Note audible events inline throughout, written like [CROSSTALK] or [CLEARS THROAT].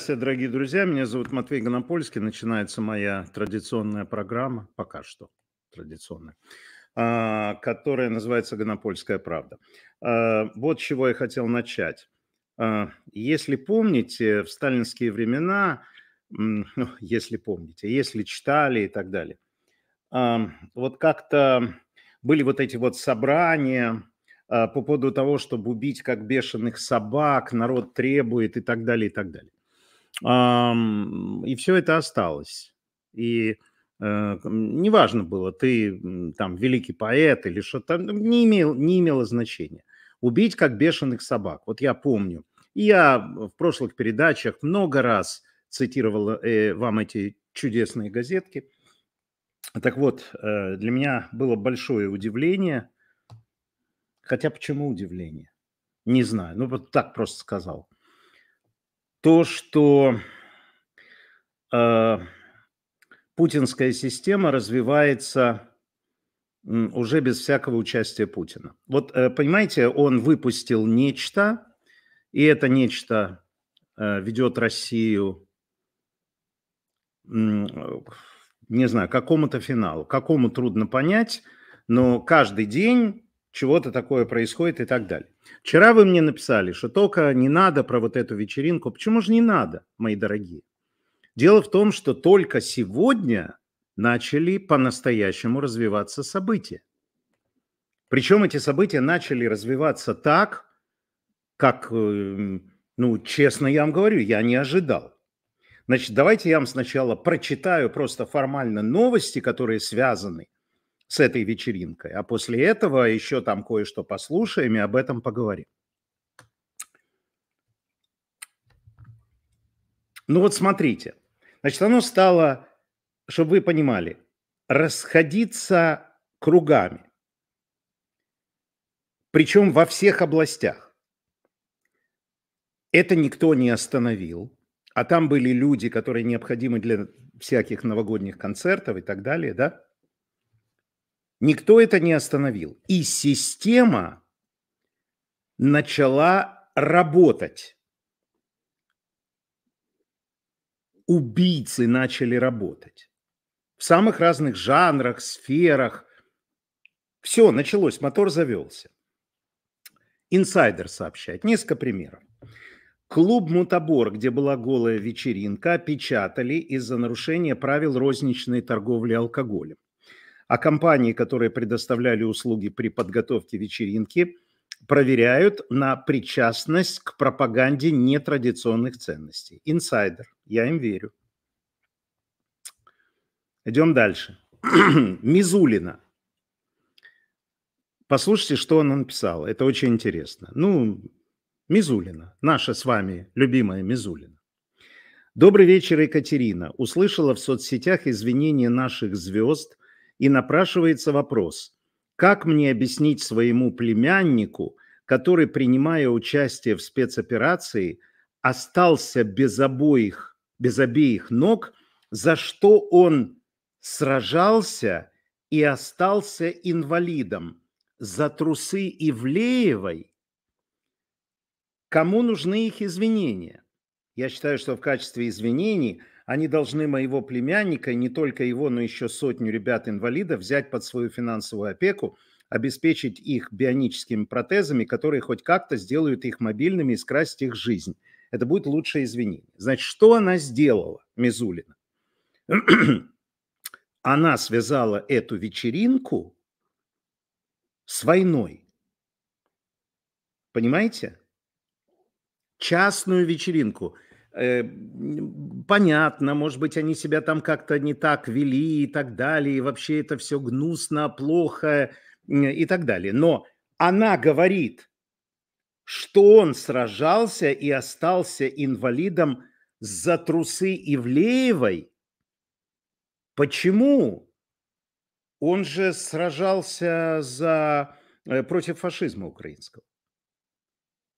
Здрасте, дорогие друзья. Меня зовут Матвей Гонопольский. Начинается моя традиционная программа, пока что традиционная, а, которая называется «Гонопольская правда». А, вот с чего я хотел начать. А, если помните, в сталинские времена, [LAUGHS] ну, если помните, если читали и так далее, вот как-то были вот эти вот собрания, по поводу того, чтобы убить как бешеных собак, народ требует и так далее, и так далее. И все это осталось. И э, неважно было, ты там великий поэт или что-то, не, имел, не имело значения. Убить как бешеных собак. Вот я помню. И я в прошлых передачах много раз цитировал э, вам эти чудесные газетки. Так вот, э, для меня было большое удивление. Хотя почему удивление? Не знаю. Ну, вот так просто сказал то, что э, путинская система развивается уже без всякого участия Путина. Вот э, понимаете, он выпустил нечто, и это нечто э, ведет Россию, э, не знаю, к какому-то финалу, какому трудно понять, но каждый день чего-то такое происходит и так далее. Вчера вы мне написали, что только не надо про вот эту вечеринку. Почему же не надо, мои дорогие? Дело в том, что только сегодня начали по-настоящему развиваться события. Причем эти события начали развиваться так, как, э, ну, честно я вам говорю, я не ожидал. Значит, давайте я вам сначала прочитаю просто формально новости, которые связаны – с этой вечеринкой. А после этого еще там кое-что послушаем и об этом поговорим. Ну вот смотрите. Значит, оно стало, чтобы вы понимали, расходиться кругами. Причем во всех областях. Это никто не остановил. А там были люди, которые необходимы для всяких новогодних концертов и так далее, да? Никто это не остановил. И система начала работать. Убийцы начали работать. В самых разных жанрах, сферах. Все, началось, мотор завелся. Инсайдер сообщает. Несколько примеров. Клуб «Мутабор», где была голая вечеринка, печатали из-за нарушения правил розничной торговли алкоголем а компании, которые предоставляли услуги при подготовке вечеринки, проверяют на причастность к пропаганде нетрадиционных ценностей. Инсайдер, я им верю. Идем дальше. [CLEARS THROAT] Мизулина. Послушайте, что она написала. Это очень интересно. Ну, Мизулина, наша с вами любимая Мизулина. Добрый вечер, Екатерина. Услышала в соцсетях извинения наших звезд – и напрашивается вопрос, как мне объяснить своему племяннику, который, принимая участие в спецоперации, остался без обоих, без обеих ног, за что он сражался и остался инвалидом, за трусы Ивлеевой, кому нужны их извинения? Я считаю, что в качестве извинений – они должны моего племянника, не только его, но еще сотню ребят-инвалидов взять под свою финансовую опеку, обеспечить их бионическими протезами, которые хоть как-то сделают их мобильными и скрасят их жизнь. Это будет лучшее извинение. Значит, что она сделала, Мизулина? [CLEARS THROAT] она связала эту вечеринку с войной. Понимаете? Частную вечеринку – Э, понятно, может быть, они себя там как-то не так вели и так далее, и вообще это все гнусно, плохо и так далее. Но она говорит, что он сражался и остался инвалидом за трусы Ивлеевой. Почему? Он же сражался за, э, против фашизма украинского,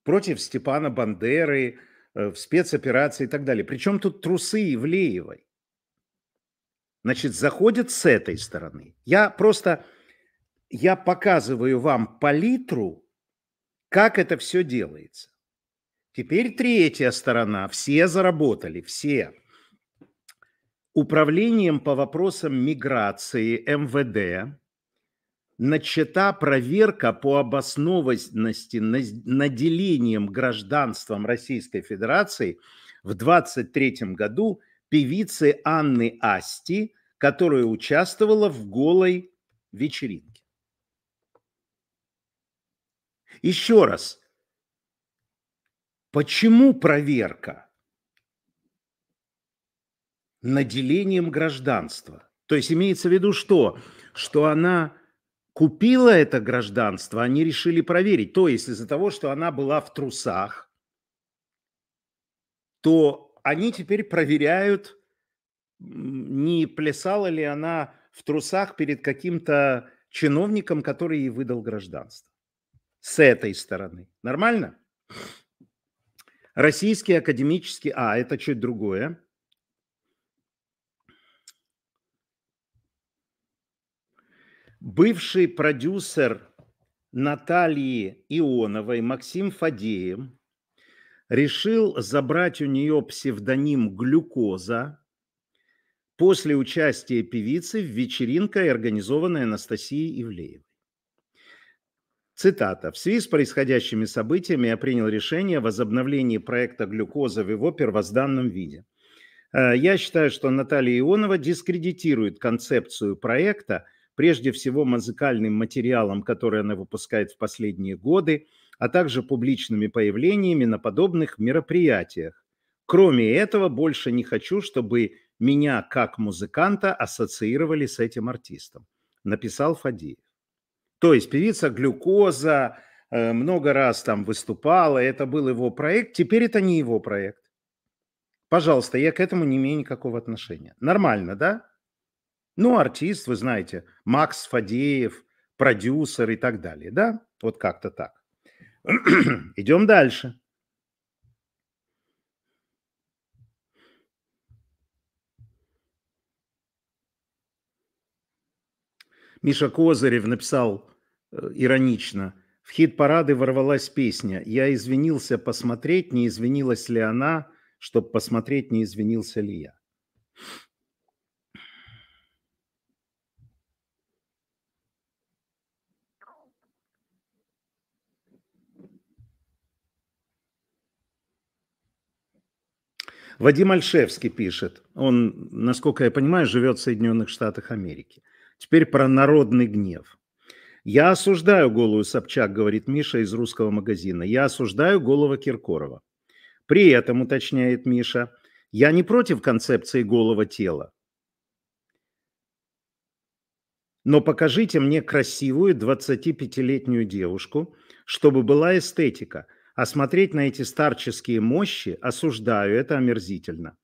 против Степана Бандеры, Э, в спецоперации и так далее. Причем тут трусы Ивлеевой? Значит, заходят с этой стороны. Я просто, я показываю вам палитру, как это все делается. Теперь третья сторона. Все заработали, все. Управлением по вопросам миграции МВД начата проверка по обоснованности наделением гражданством Российской Федерации в 23 году певицы Анны Асти, которая участвовала в голой вечеринке. Еще раз, почему проверка наделением гражданства? То есть имеется в виду что? Что она купила это гражданство, они решили проверить. То есть из-за того, что она была в трусах, то они теперь проверяют, не плясала ли она в трусах перед каким-то чиновником, который ей выдал гражданство. С этой стороны. Нормально? Российский академический... А, это чуть другое. бывший продюсер Натальи Ионовой Максим Фадеев решил забрать у нее псевдоним «Глюкоза» после участия певицы в вечеринке, организованной Анастасией Ивлеевой. Цитата. «В связи с происходящими событиями я принял решение о возобновлении проекта «Глюкоза» в его первозданном виде. Э, я считаю, что Наталья Ионова дискредитирует концепцию проекта – прежде всего музыкальным материалом, который она выпускает в последние годы, а также публичными появлениями на подобных мероприятиях. Кроме этого, больше не хочу, чтобы меня как музыканта ассоциировали с этим артистом, написал Фадеев. То есть певица «Глюкоза», э, много раз там выступала, это был его проект, теперь это не его проект. Пожалуйста, я к этому не имею никакого отношения. Нормально, да? Ну, артист, вы знаете, Макс Фадеев, продюсер и так далее, да? Вот как-то так. [CLEARS THROAT] Идем дальше. Миша Козырев написал э, иронично. В хит-парады ворвалась песня. Я извинился посмотреть, не извинилась ли она, чтобы посмотреть, не извинился ли я. Вадим Альшевский пишет, он, насколько я понимаю, живет в Соединенных Штатах Америки. Теперь про народный гнев. Я осуждаю голую Собчак, говорит Миша из русского магазина. Я осуждаю голого Киркорова. При этом, уточняет Миша, я не против концепции голого тела. Но покажите мне красивую 25-летнюю девушку, чтобы была эстетика – а смотреть на эти старческие мощи осуждаю, это омерзительно.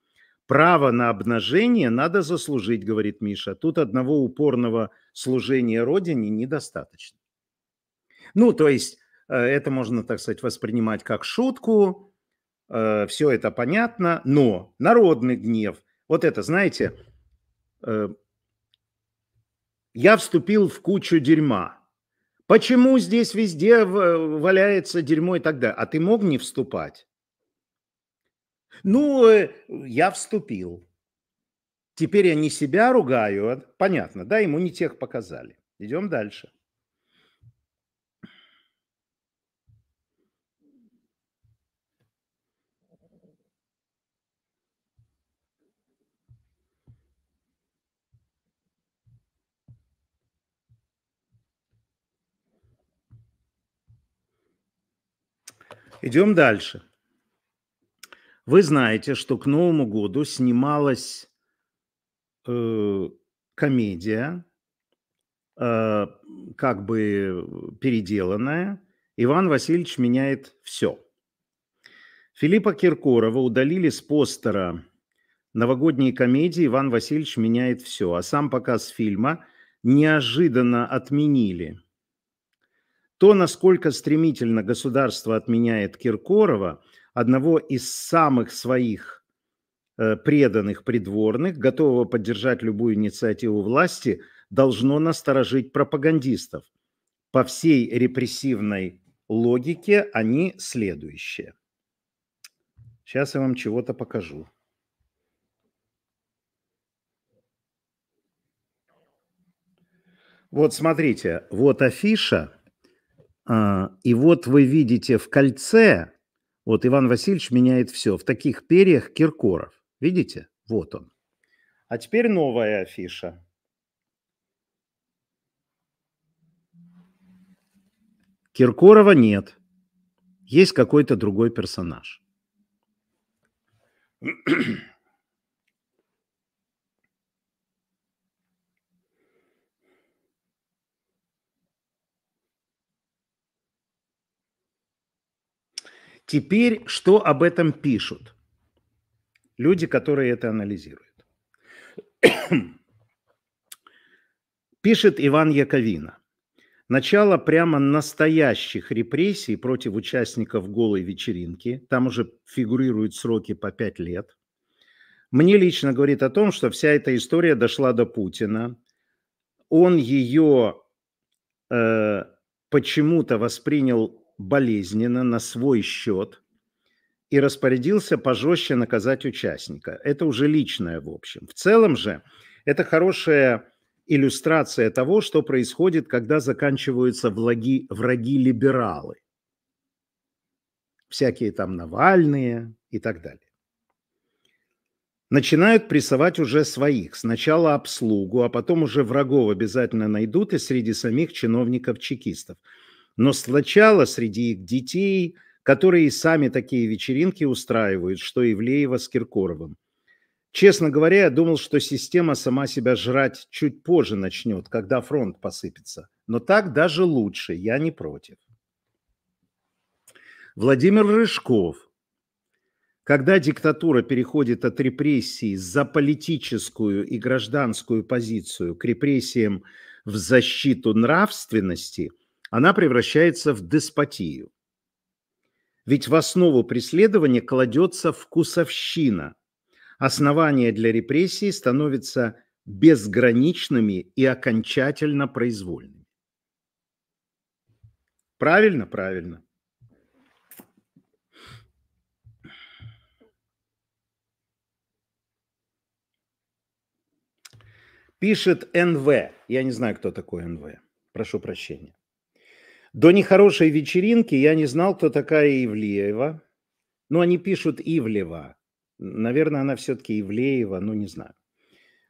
Право на обнажение надо заслужить, говорит Миша. Тут одного упорного служения Родине недостаточно. Ну, то есть э, это можно, так сказать, воспринимать как шутку, э, все это понятно, но народный гнев, вот это, знаете, э, я вступил в кучу дерьма – Почему здесь везде э, валяется дерьмо и так далее? А ты мог не вступать? Ну, э, я вступил. Теперь я не себя ругаю, а, понятно, да, ему не тех показали. Идем дальше. Идем дальше. Вы знаете, что к Новому году снималась э, комедия, э, как бы переделанная. Иван Васильевич меняет все. Филиппа Киркорова удалили с постера новогодней комедии «Иван Васильевич меняет все», а сам показ фильма неожиданно отменили – то, насколько стремительно государство отменяет Киркорова, одного из самых своих э, преданных придворных, готового поддержать любую инициативу власти, должно насторожить пропагандистов. По всей репрессивной логике они следующие. Сейчас я вам чего-то покажу. Вот смотрите, вот афиша – а, и вот вы видите в кольце, вот Иван Васильевич меняет все, в таких перьях Киркоров. Видите? Вот он. А теперь новая афиша. Киркорова нет. Есть какой-то другой персонаж. [CLEARS THROAT] Теперь что об этом пишут люди, которые это анализируют? [COUGHS] Пишет Иван Яковина. Начало прямо настоящих репрессий против участников голой вечеринки, там уже фигурируют сроки по пять лет, мне лично говорит о том, что вся эта история дошла до Путина. Он ее э, почему-то воспринял болезненно на свой счет и распорядился пожестче наказать участника. Это уже личное, в общем. В целом же это хорошая иллюстрация того, что происходит, когда заканчиваются враги, враги-либералы. Всякие там Навальные и так далее. Начинают прессовать уже своих. Сначала обслугу, а потом уже врагов обязательно найдут и среди самих чиновников-чекистов – но сначала среди их детей, которые сами такие вечеринки устраивают, что Ивлеева с Киркоровым. Честно говоря, я думал, что система сама себя жрать чуть позже начнет, когда фронт посыпется. Но так даже лучше, я не против. Владимир Рыжков. Когда диктатура переходит от репрессий за политическую и гражданскую позицию к репрессиям в защиту нравственности, она превращается в деспотию. Ведь в основу преследования кладется вкусовщина. Основание для репрессий становится безграничными и окончательно произвольными. Правильно, правильно. Пишет НВ. Я не знаю, кто такой НВ. Прошу прощения. До нехорошей вечеринки я не знал, кто такая Ивлеева. Ну, они пишут Ивлева. Наверное, она все-таки Ивлеева, ну, не знаю.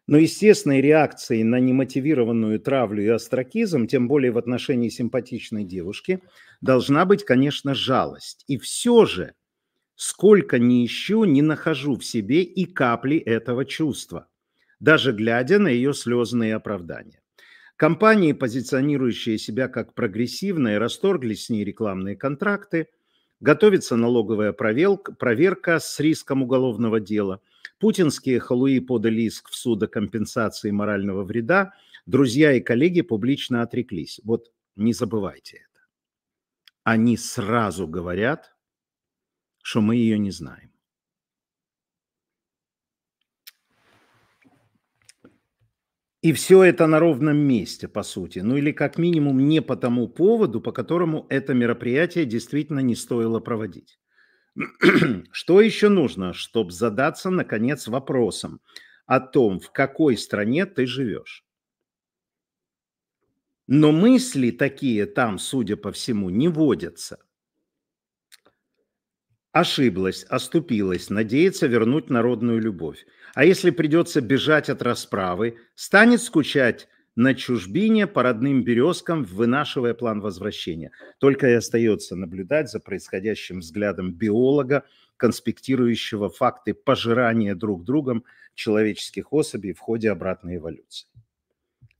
Но естественной реакцией на немотивированную травлю и остракизм, тем более в отношении симпатичной девушки, должна быть, конечно, жалость. И все же, сколько ни ищу, не нахожу в себе и капли этого чувства, даже глядя на ее слезные оправдания. Компании, позиционирующие себя как прогрессивные, расторгли с ней рекламные контракты, готовится налоговая проверка, с риском уголовного дела. Путинские халуи подали иск в суд о компенсации морального вреда. Друзья и коллеги публично отреклись. Вот не забывайте это. Они сразу говорят, что мы ее не знаем. И все это на ровном месте, по сути. Ну или как минимум не по тому поводу, по которому это мероприятие действительно не стоило проводить. [CLEARS THROAT] Что еще нужно, чтобы задаться, наконец, вопросом о том, в какой стране ты живешь? Но мысли такие там, судя по всему, не водятся ошиблась, оступилась, надеется вернуть народную любовь. А если придется бежать от расправы, станет скучать на чужбине по родным березкам, вынашивая план возвращения. Только и остается наблюдать за происходящим взглядом биолога, конспектирующего факты пожирания друг другом человеческих особей в ходе обратной эволюции.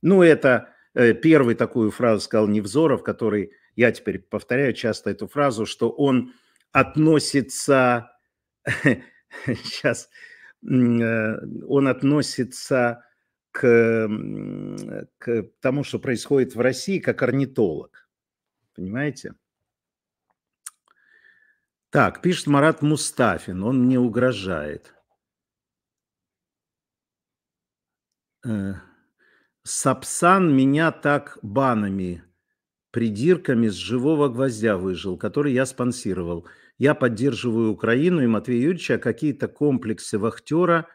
Ну, это э, первый такую фразу сказал Невзоров, который, я теперь повторяю часто эту фразу, что он относится, сейчас, [LAUGHS] э, он относится к, э, к тому, что происходит в России, как орнитолог. Понимаете? Так, пишет Марат Мустафин, он мне угрожает. Э, Сапсан меня так банами придирками с живого гвоздя выжил, который я спонсировал. Я поддерживаю Украину и Матвея Юрьевича, а какие-то комплексы вахтера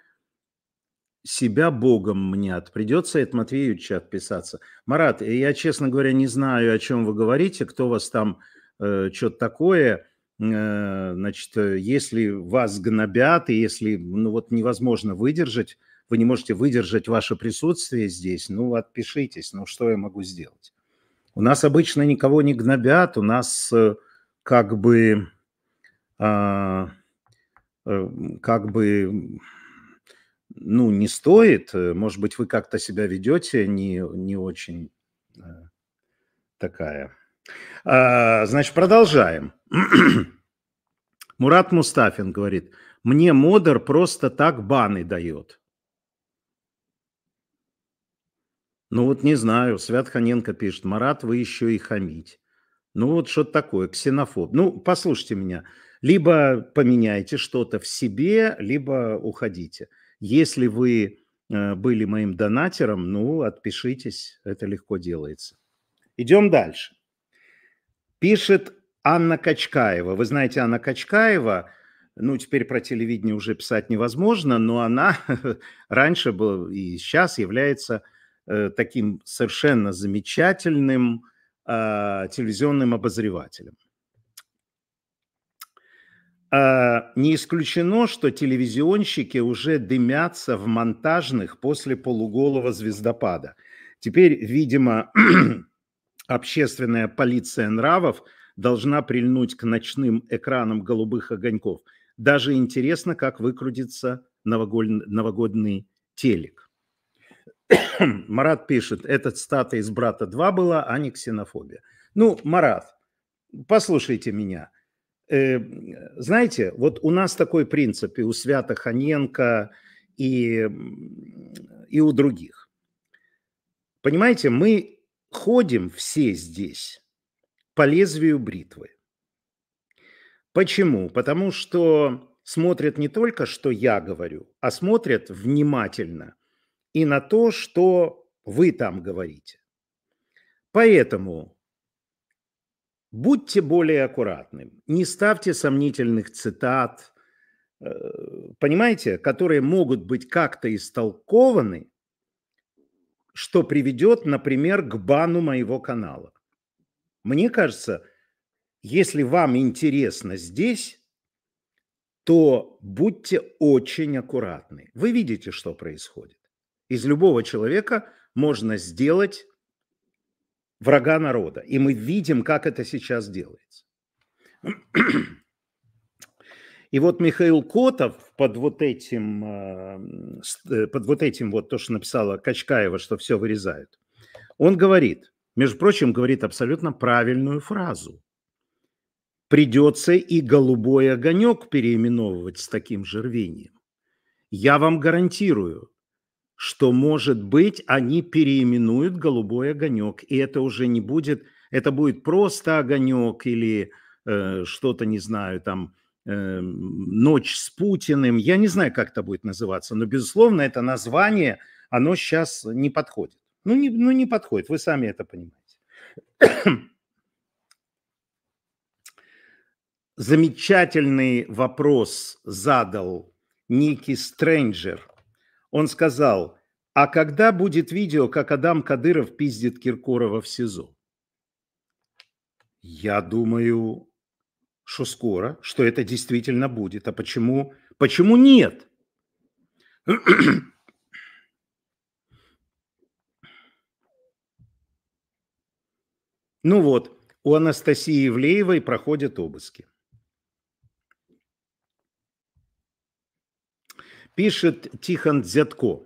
себя богом мнят. Придется от Матвея Юрьевича отписаться. Марат, я, честно говоря, не знаю, о чем вы говорите, кто вас там, э, что-то такое. Э, значит, э, если вас гнобят, и если, ну вот, невозможно выдержать, вы не можете выдержать ваше присутствие здесь, ну, отпишитесь, ну, что я могу сделать? У нас обычно никого не гнобят, у нас э, как бы, а, э, как бы, ну, не стоит. Э, может быть, вы как-то себя ведете не, не очень такая. А, значит, продолжаем. Мурат Мустафин говорит, мне модер просто так баны дает. Ну вот не знаю, Свят Ханенко пишет, Марат, вы еще и хамить. Ну вот что-то такое, ксенофоб. Ну, послушайте меня, либо поменяйте что-то в себе, либо уходите. Если вы э, были моим донатером, ну, отпишитесь, это легко делается. Идем дальше. Пишет Анна Качкаева. Вы знаете, Анна Качкаева, ну, теперь про телевидение уже писать невозможно, но она [LAUGHS] раньше была и сейчас является Э, таким совершенно замечательным а, телевизионным обозревателем. А, не исключено, что телевизионщики уже дымятся в монтажных после полуголого звездопада. Теперь, видимо, [CLEARS THROAT] общественная полиция нравов должна прильнуть к ночным экранам голубых огоньков. Даже интересно, как выкрутится новогодний телек. Марат пишет, этот стата из «Брата 2» была, а не ксенофобия. Ну, Марат, послушайте меня. Э, знаете, вот у нас такой принцип и у Свята Ханенко, и, и у других. Понимаете, мы ходим все здесь по лезвию бритвы. Почему? Потому что смотрят не только, что я говорю, а смотрят внимательно – и на то, что вы там говорите. Поэтому будьте более аккуратным, не ставьте сомнительных цитат, э, понимаете, которые могут быть как-то истолкованы, что приведет, например, к бану моего канала. Мне кажется, если вам интересно здесь, то будьте очень аккуратны. Вы видите, что происходит. Из любого человека можно сделать врага народа. И мы видим, как это сейчас делается. И вот Михаил Котов под вот этим, э, э, под вот этим вот то, что написала Качкаева, что все вырезают, он говорит, между прочим, говорит абсолютно правильную фразу. Придется и голубой огонек переименовывать с таким же рвением. Я вам гарантирую, что, может быть, они переименуют голубой огонек, и это уже не будет, это будет просто огонек или э, что-то, не знаю, там, э, ночь с Путиным, я не знаю, как это будет называться, но, безусловно, это название, оно сейчас не подходит. Ну не, ну, не подходит, вы сами это понимаете. Замечательный вопрос задал Ники Стрэнджер – он сказал, а когда будет видео, как Адам Кадыров пиздит Киркорова в СИЗО? Я думаю, что скоро, что это действительно будет. А почему, почему нет? Ну вот, у Анастасии Ивлеевой проходят обыски. Пишет Тихон Дзятко.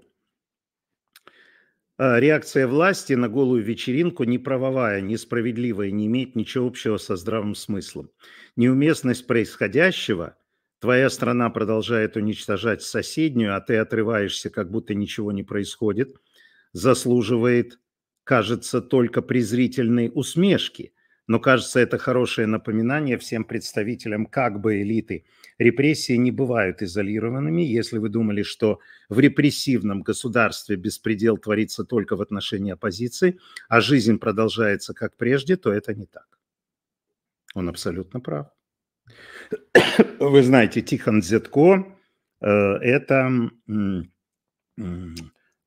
«Э, реакция власти на голую вечеринку неправовая, несправедливая, не имеет ничего общего со здравым смыслом. Неуместность происходящего – твоя страна продолжает уничтожать соседнюю, а ты отрываешься, как будто ничего не происходит – заслуживает, кажется, только презрительной усмешки, но кажется, это хорошее напоминание всем представителям как бы элиты. Репрессии не бывают изолированными. Если вы думали, что в репрессивном государстве беспредел творится только в отношении оппозиции, а жизнь продолжается как прежде, то это не так. Он абсолютно прав. [COUGHS] Вы знаете, Тихон Зетко э, – это, э,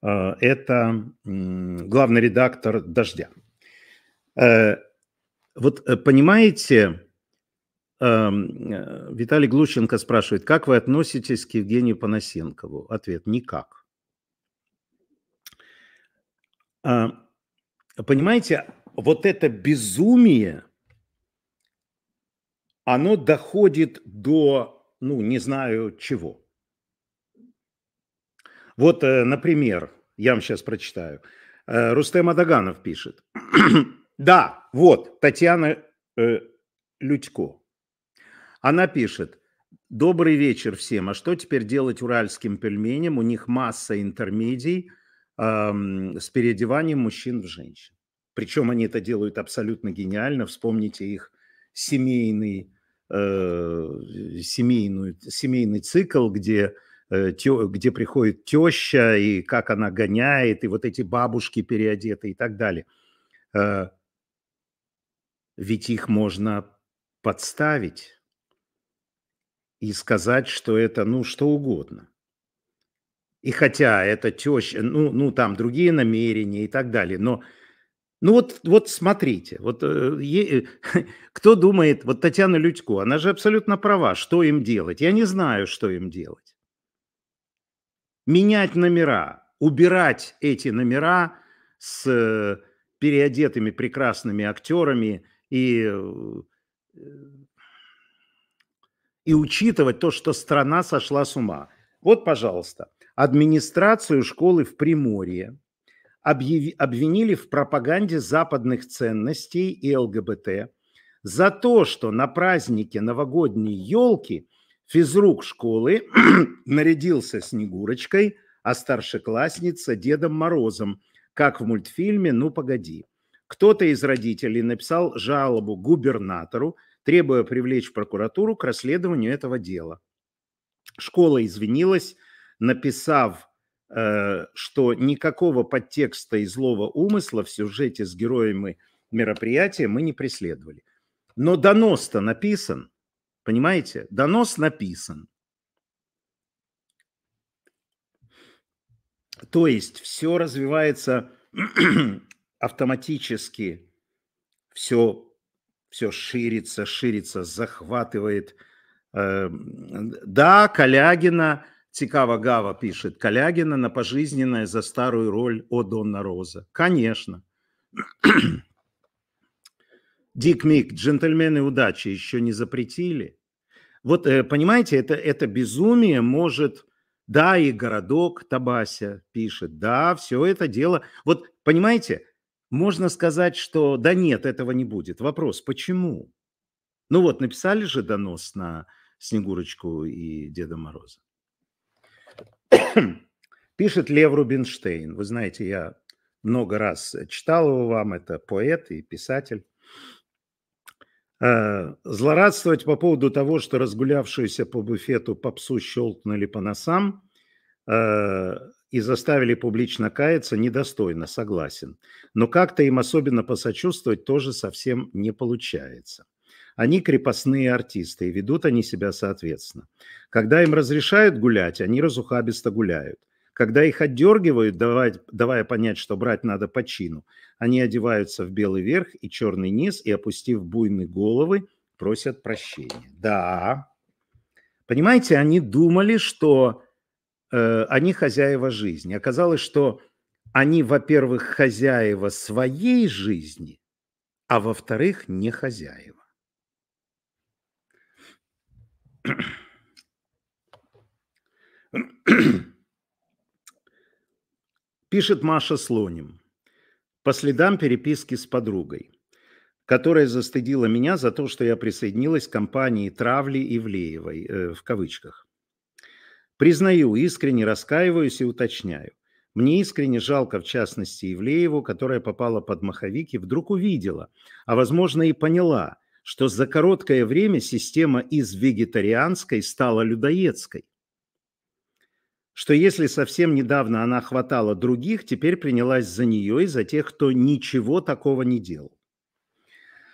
это главный редактор «Дождя». Э, вот э, понимаете, эм, э, Виталий Глущенко спрашивает, как вы относитесь к Евгению Панасенкову? Ответ – никак. А, понимаете, вот это безумие, оно доходит до, ну, не знаю чего. Вот, э, например, я вам сейчас прочитаю. Рустем Адаганов пишет. Да, вот, Татьяна э, Людько. Она пишет, добрый вечер всем, а что теперь делать уральским пельменям? У них масса интермедий э, с переодеванием мужчин в женщин. Причем они это делают абсолютно гениально. Вспомните их семейный, э, семейную, семейный цикл, где, э, тё, где приходит теща и как она гоняет, и вот эти бабушки переодеты и так далее. Э, ведь их можно подставить и сказать, что это, ну, что угодно. И хотя это теща, ну, ну, там другие намерения и так далее, но ну вот, вот смотрите, вот э, э [LAUGHS] кто думает, вот Татьяна Людько, она же абсолютно права, что им делать. Я не знаю, что им делать. Менять номера, убирать эти номера с э, переодетыми прекрасными актерами, и, э, и учитывать то, что страна сошла с ума. Вот, пожалуйста, администрацию школы в Приморье обвинили в пропаганде западных ценностей и ЛГБТ за то, что на празднике новогодней елки физрук школы [CLEARS THROAT] нарядился Снегурочкой, а старшеклассница Дедом Морозом, как в мультфильме «Ну, погоди». Кто-то из родителей написал жалобу губернатору, требуя привлечь прокуратуру к расследованию этого дела. Школа извинилась, написав, э, что никакого подтекста и злого умысла в сюжете с героями мероприятия мы не преследовали. Но донос-то написан, понимаете? Донос написан. То есть все развивается автоматически все, все ширится, ширится, захватывает. Эм, да, Калягина, Цикава Гава пишет, Калягина на пожизненное за старую роль о Донна Роза. Конечно. Дик Мик, джентльмены удачи еще не запретили. Вот, э, понимаете, это, это безумие может... Да, и городок Табася пишет, да, все это дело. Вот, понимаете, можно сказать, что да нет, этого не будет. Вопрос, почему? Ну вот, написали же донос на Снегурочку и Деда Мороза. Пишет Лев Рубинштейн. Вы знаете, я много раз читал его вам. Это поэт и писатель. «Э, злорадствовать по поводу того, что разгулявшуюся по буфету попсу щелкнули по носам, э, и заставили публично каяться, недостойно, согласен. Но как-то им особенно посочувствовать тоже совсем не получается. Они крепостные артисты, и ведут они себя соответственно. Когда им разрешают гулять, они разухабисто гуляют. Когда их отдергивают, давая, давая понять, что брать надо по чину, они одеваются в белый верх и черный низ и, опустив буйные головы, просят прощения. Да, понимаете, они думали, что Э, они хозяева жизни. Оказалось, что они, во-первых, хозяева своей жизни, а во-вторых, не хозяева. Пишет Маша Слоним. По следам переписки с подругой, которая застыдила меня за то, что я присоединилась к компании Травли Ивлеевой, э, в кавычках. Признаю, искренне раскаиваюсь и уточняю. Мне искренне жалко, в частности, Евлееву, которая попала под маховик и вдруг увидела, а, возможно, и поняла, что за короткое время система из вегетарианской стала людоедской. Что если совсем недавно она хватала других, теперь принялась за нее и за тех, кто ничего такого не делал.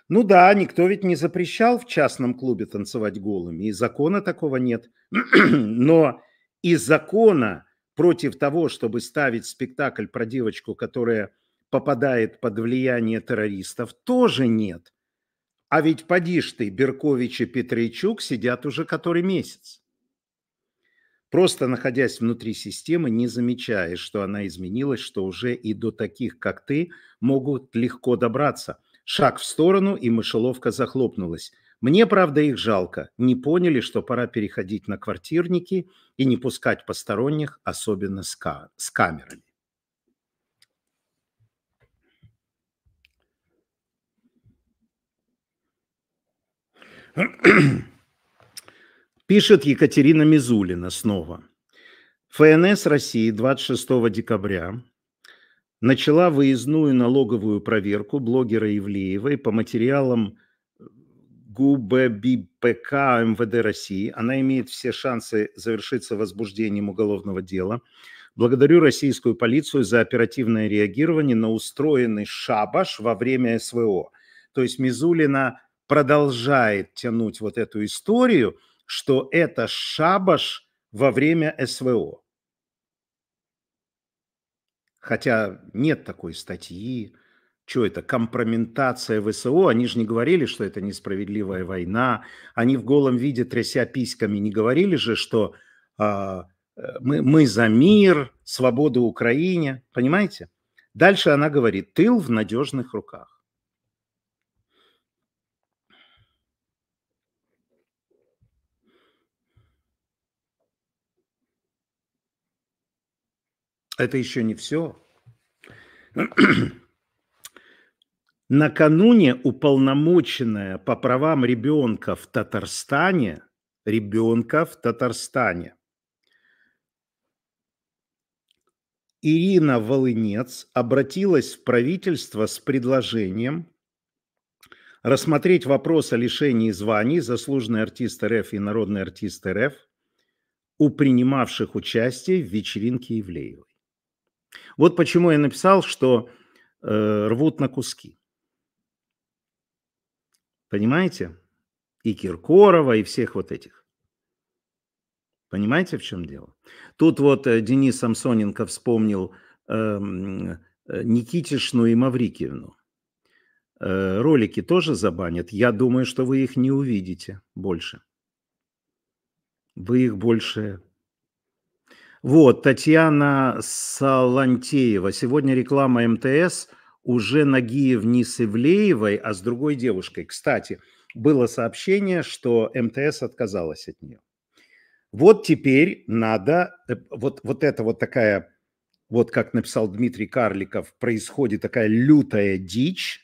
Ну да, никто ведь не запрещал в частном клубе танцевать голыми, и закона такого нет. [CLEARS THROAT] Но и закона против того, чтобы ставить спектакль про девочку, которая попадает под влияние террористов, тоже нет. А ведь поди ж ты, Беркович и Петричук сидят уже который месяц. Просто находясь внутри системы, не замечая, что она изменилась, что уже и до таких, как ты, могут легко добраться. Шаг в сторону, и мышеловка захлопнулась. Мне, правда, их жалко. Не поняли, что пора переходить на квартирники и не пускать посторонних, особенно с, ка- с камерами. Пишет Екатерина Мизулина снова. ФНС России 26 декабря начала выездную налоговую проверку блогера Евлеевой по материалам ГУББПК МВД России. Она имеет все шансы завершиться возбуждением уголовного дела. Благодарю российскую полицию за оперативное реагирование на устроенный шабаш во время СВО. То есть Мизулина продолжает тянуть вот эту историю, что это шабаш во время СВО. Хотя нет такой статьи, что это, компрометация ВСО, они же не говорили, что это несправедливая война, они в голом виде, тряся письками, не говорили же, что а, э, мы, мы за мир, свободу Украине, понимаете? Дальше она говорит, тыл в надежных руках. Это еще не все. Накануне уполномоченная по правам ребенка в Татарстане, ребенка в Татарстане, Ирина Волынец обратилась в правительство с предложением рассмотреть вопрос о лишении званий заслуженный артист РФ и народный артист РФ у принимавших участие в вечеринке Ивлеевой. Вот почему я написал, что э, рвут на куски. Понимаете? И Киркорова, и всех вот этих. Понимаете, в чем дело? Тут вот э, Денис Самсоненко вспомнил эм, э, Никитишну и Маврикиевну. Э, ролики тоже забанят. Я думаю, что вы их не увидите больше. Вы их больше... Вот, Татьяна Салантеева. Сегодня реклама МТС – уже Нагиев не с Ивлеевой, а с другой девушкой. Кстати, было сообщение, что МТС отказалась от нее. Вот теперь надо, э, вот, вот это вот такая, вот как написал Дмитрий Карликов, происходит такая лютая дичь,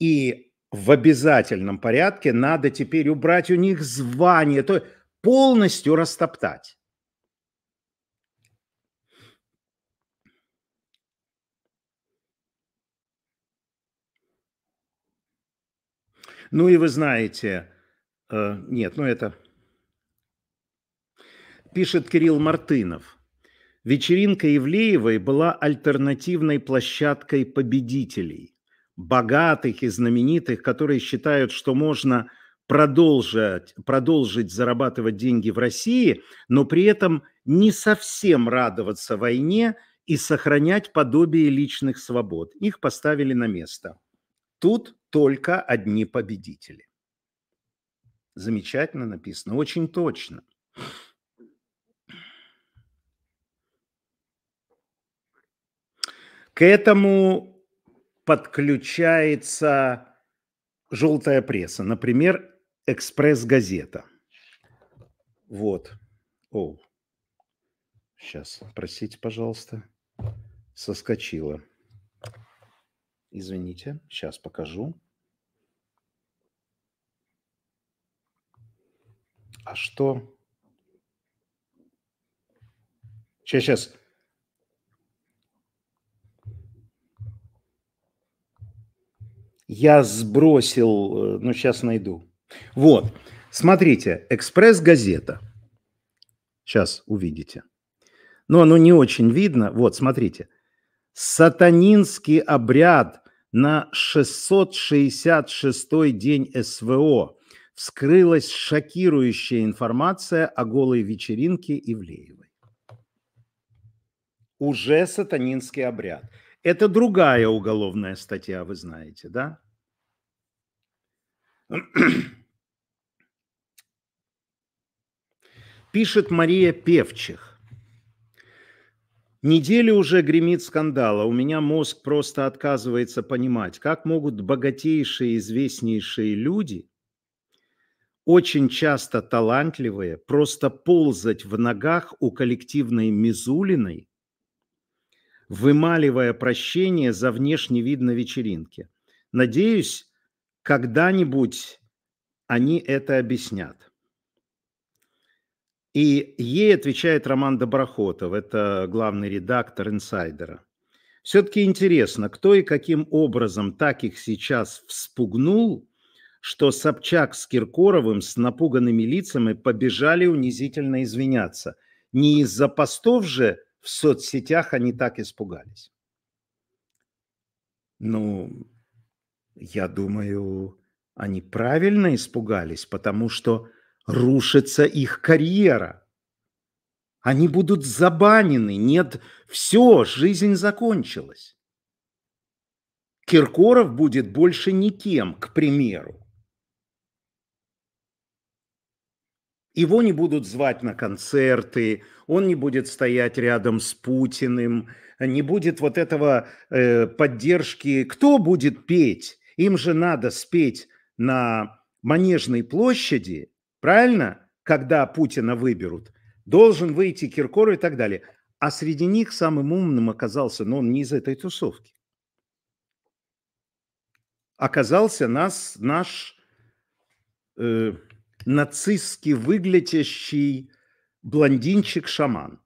и в обязательном порядке надо теперь убрать у них звание, то полностью растоптать. Ну и вы знаете, э, нет, ну это пишет Кирилл Мартынов. Вечеринка Евлеевой была альтернативной площадкой победителей, богатых и знаменитых, которые считают, что можно продолжать продолжить зарабатывать деньги в России, но при этом не совсем радоваться войне и сохранять подобие личных свобод. Их поставили на место. Тут только одни победители. Замечательно написано, очень точно. К этому подключается желтая пресса, например, «Экспресс-газета». Вот. О, сейчас, простите, пожалуйста, соскочила. Извините, сейчас покажу. А что? Сейчас, сейчас. Я сбросил, э, ну сейчас найду. Вот, смотрите, экспресс-газета. Сейчас увидите. Но оно не очень видно. Вот, смотрите сатанинский обряд на 666 день СВО вскрылась шокирующая информация о голой вечеринке Ивлеевой. Уже сатанинский обряд. Это другая уголовная статья, вы знаете, да? [CLEARS THROAT] Пишет Мария Певчих. Неделя уже гремит скандала. У меня мозг просто отказывается понимать, как могут богатейшие, известнейшие люди, очень часто талантливые, просто ползать в ногах у коллективной мизулиной, вымаливая прощение за внешний вид на вечеринке. Надеюсь, когда-нибудь они это объяснят. И ей отвечает Роман Доброхотов, это главный редактор «Инсайдера». Все-таки интересно, кто и каким образом так их сейчас вспугнул, что Собчак с Киркоровым с напуганными лицами побежали унизительно извиняться. Не из-за постов же в соцсетях они так испугались. Ну, я думаю, они правильно испугались, потому что – рушится их карьера. Они будут забанены. Нет, все, жизнь закончилась. Киркоров будет больше никем, к примеру. Его не будут звать на концерты, он не будет стоять рядом с Путиным, не будет вот этого э, поддержки. Кто будет петь? Им же надо спеть на Манежной площади Правильно? Когда Путина выберут, должен выйти Киркор и так далее. А среди них самым умным оказался, но он не из этой тусовки. Оказался нас, наш э, нацистски выглядящий блондинчик-шаман.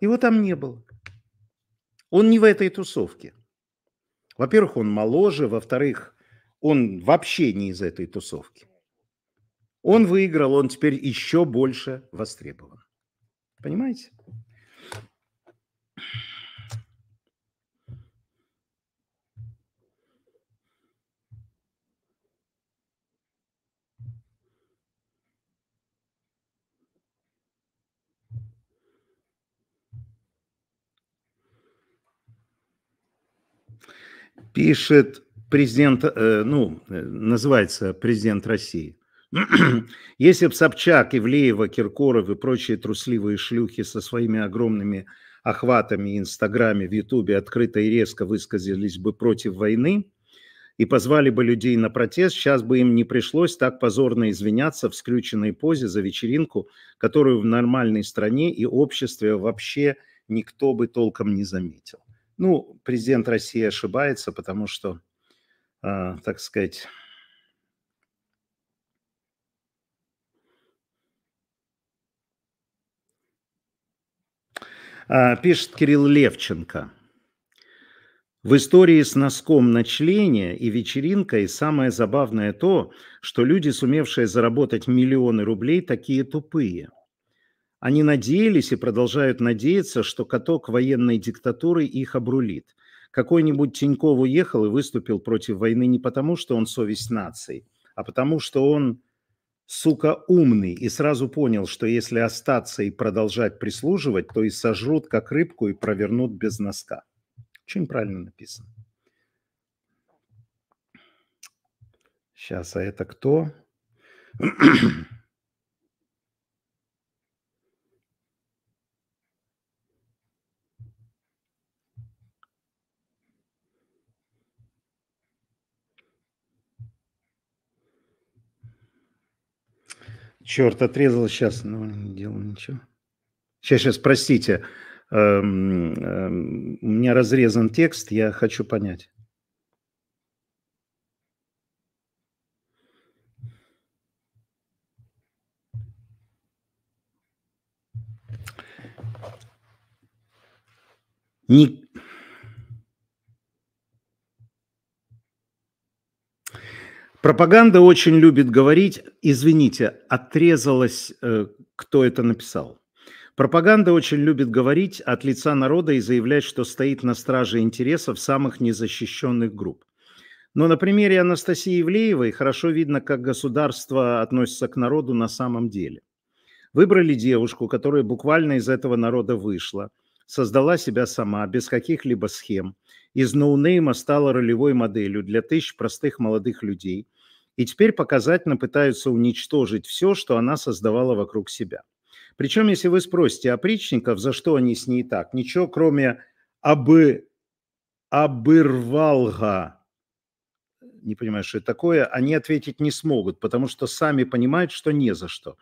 Его там не было. Он не в этой тусовке. Во-первых, он моложе, во-вторых, он вообще не из этой тусовки. Он выиграл, он теперь еще больше востребован. Понимаете? Пишет президент, э, ну, э, называется президент России. [CLEARS THROAT] Если бы Собчак, Ивлеева, Киркоров и прочие трусливые шлюхи со своими огромными охватами Инстаграме, в Ютубе открыто и резко высказались бы против войны и позвали бы людей на протест, сейчас бы им не пришлось так позорно извиняться в сключенной позе за вечеринку, которую в нормальной стране и обществе вообще никто бы толком не заметил. Ну, президент России ошибается, потому что, э, так сказать, А, пишет Кирилл Левченко. В истории с носком ночления и вечеринкой самое забавное то, что люди, сумевшие заработать миллионы рублей, такие тупые. Они надеялись и продолжают надеяться, что каток военной диктатуры их обрулит. Какой-нибудь Тиньков уехал и выступил против войны не потому, что он совесть нации, а потому, что он сука, умный и сразу понял, что если остаться и продолжать прислуживать, то и сожрут как рыбку и провернут без носка. Очень правильно написано. Сейчас, а это кто? [CLEARS THROAT] Черт, отрезал сейчас, но ну, не делал ничего. Сейчас, сейчас, простите. Эм, эм, у меня разрезан текст, я хочу понять. Ник Пропаганда очень любит говорить, извините, отрезалось, э, кто это написал. Пропаганда очень любит говорить от лица народа и заявлять, что стоит на страже интересов самых незащищенных групп. Но на примере Анастасии Ивлеевой хорошо видно, как государство относится к народу на самом деле. Выбрали девушку, которая буквально из этого народа вышла, создала себя сама, без каких-либо схем, из ноунейма стала ролевой моделью для тысяч простых молодых людей, и теперь показательно пытаются уничтожить все, что она создавала вокруг себя. Причем, если вы спросите опричников, за что они с ней так, ничего кроме «абы», «абырвалга», не понимаю, что это такое, они ответить не смогут, потому что сами понимают, что не за что.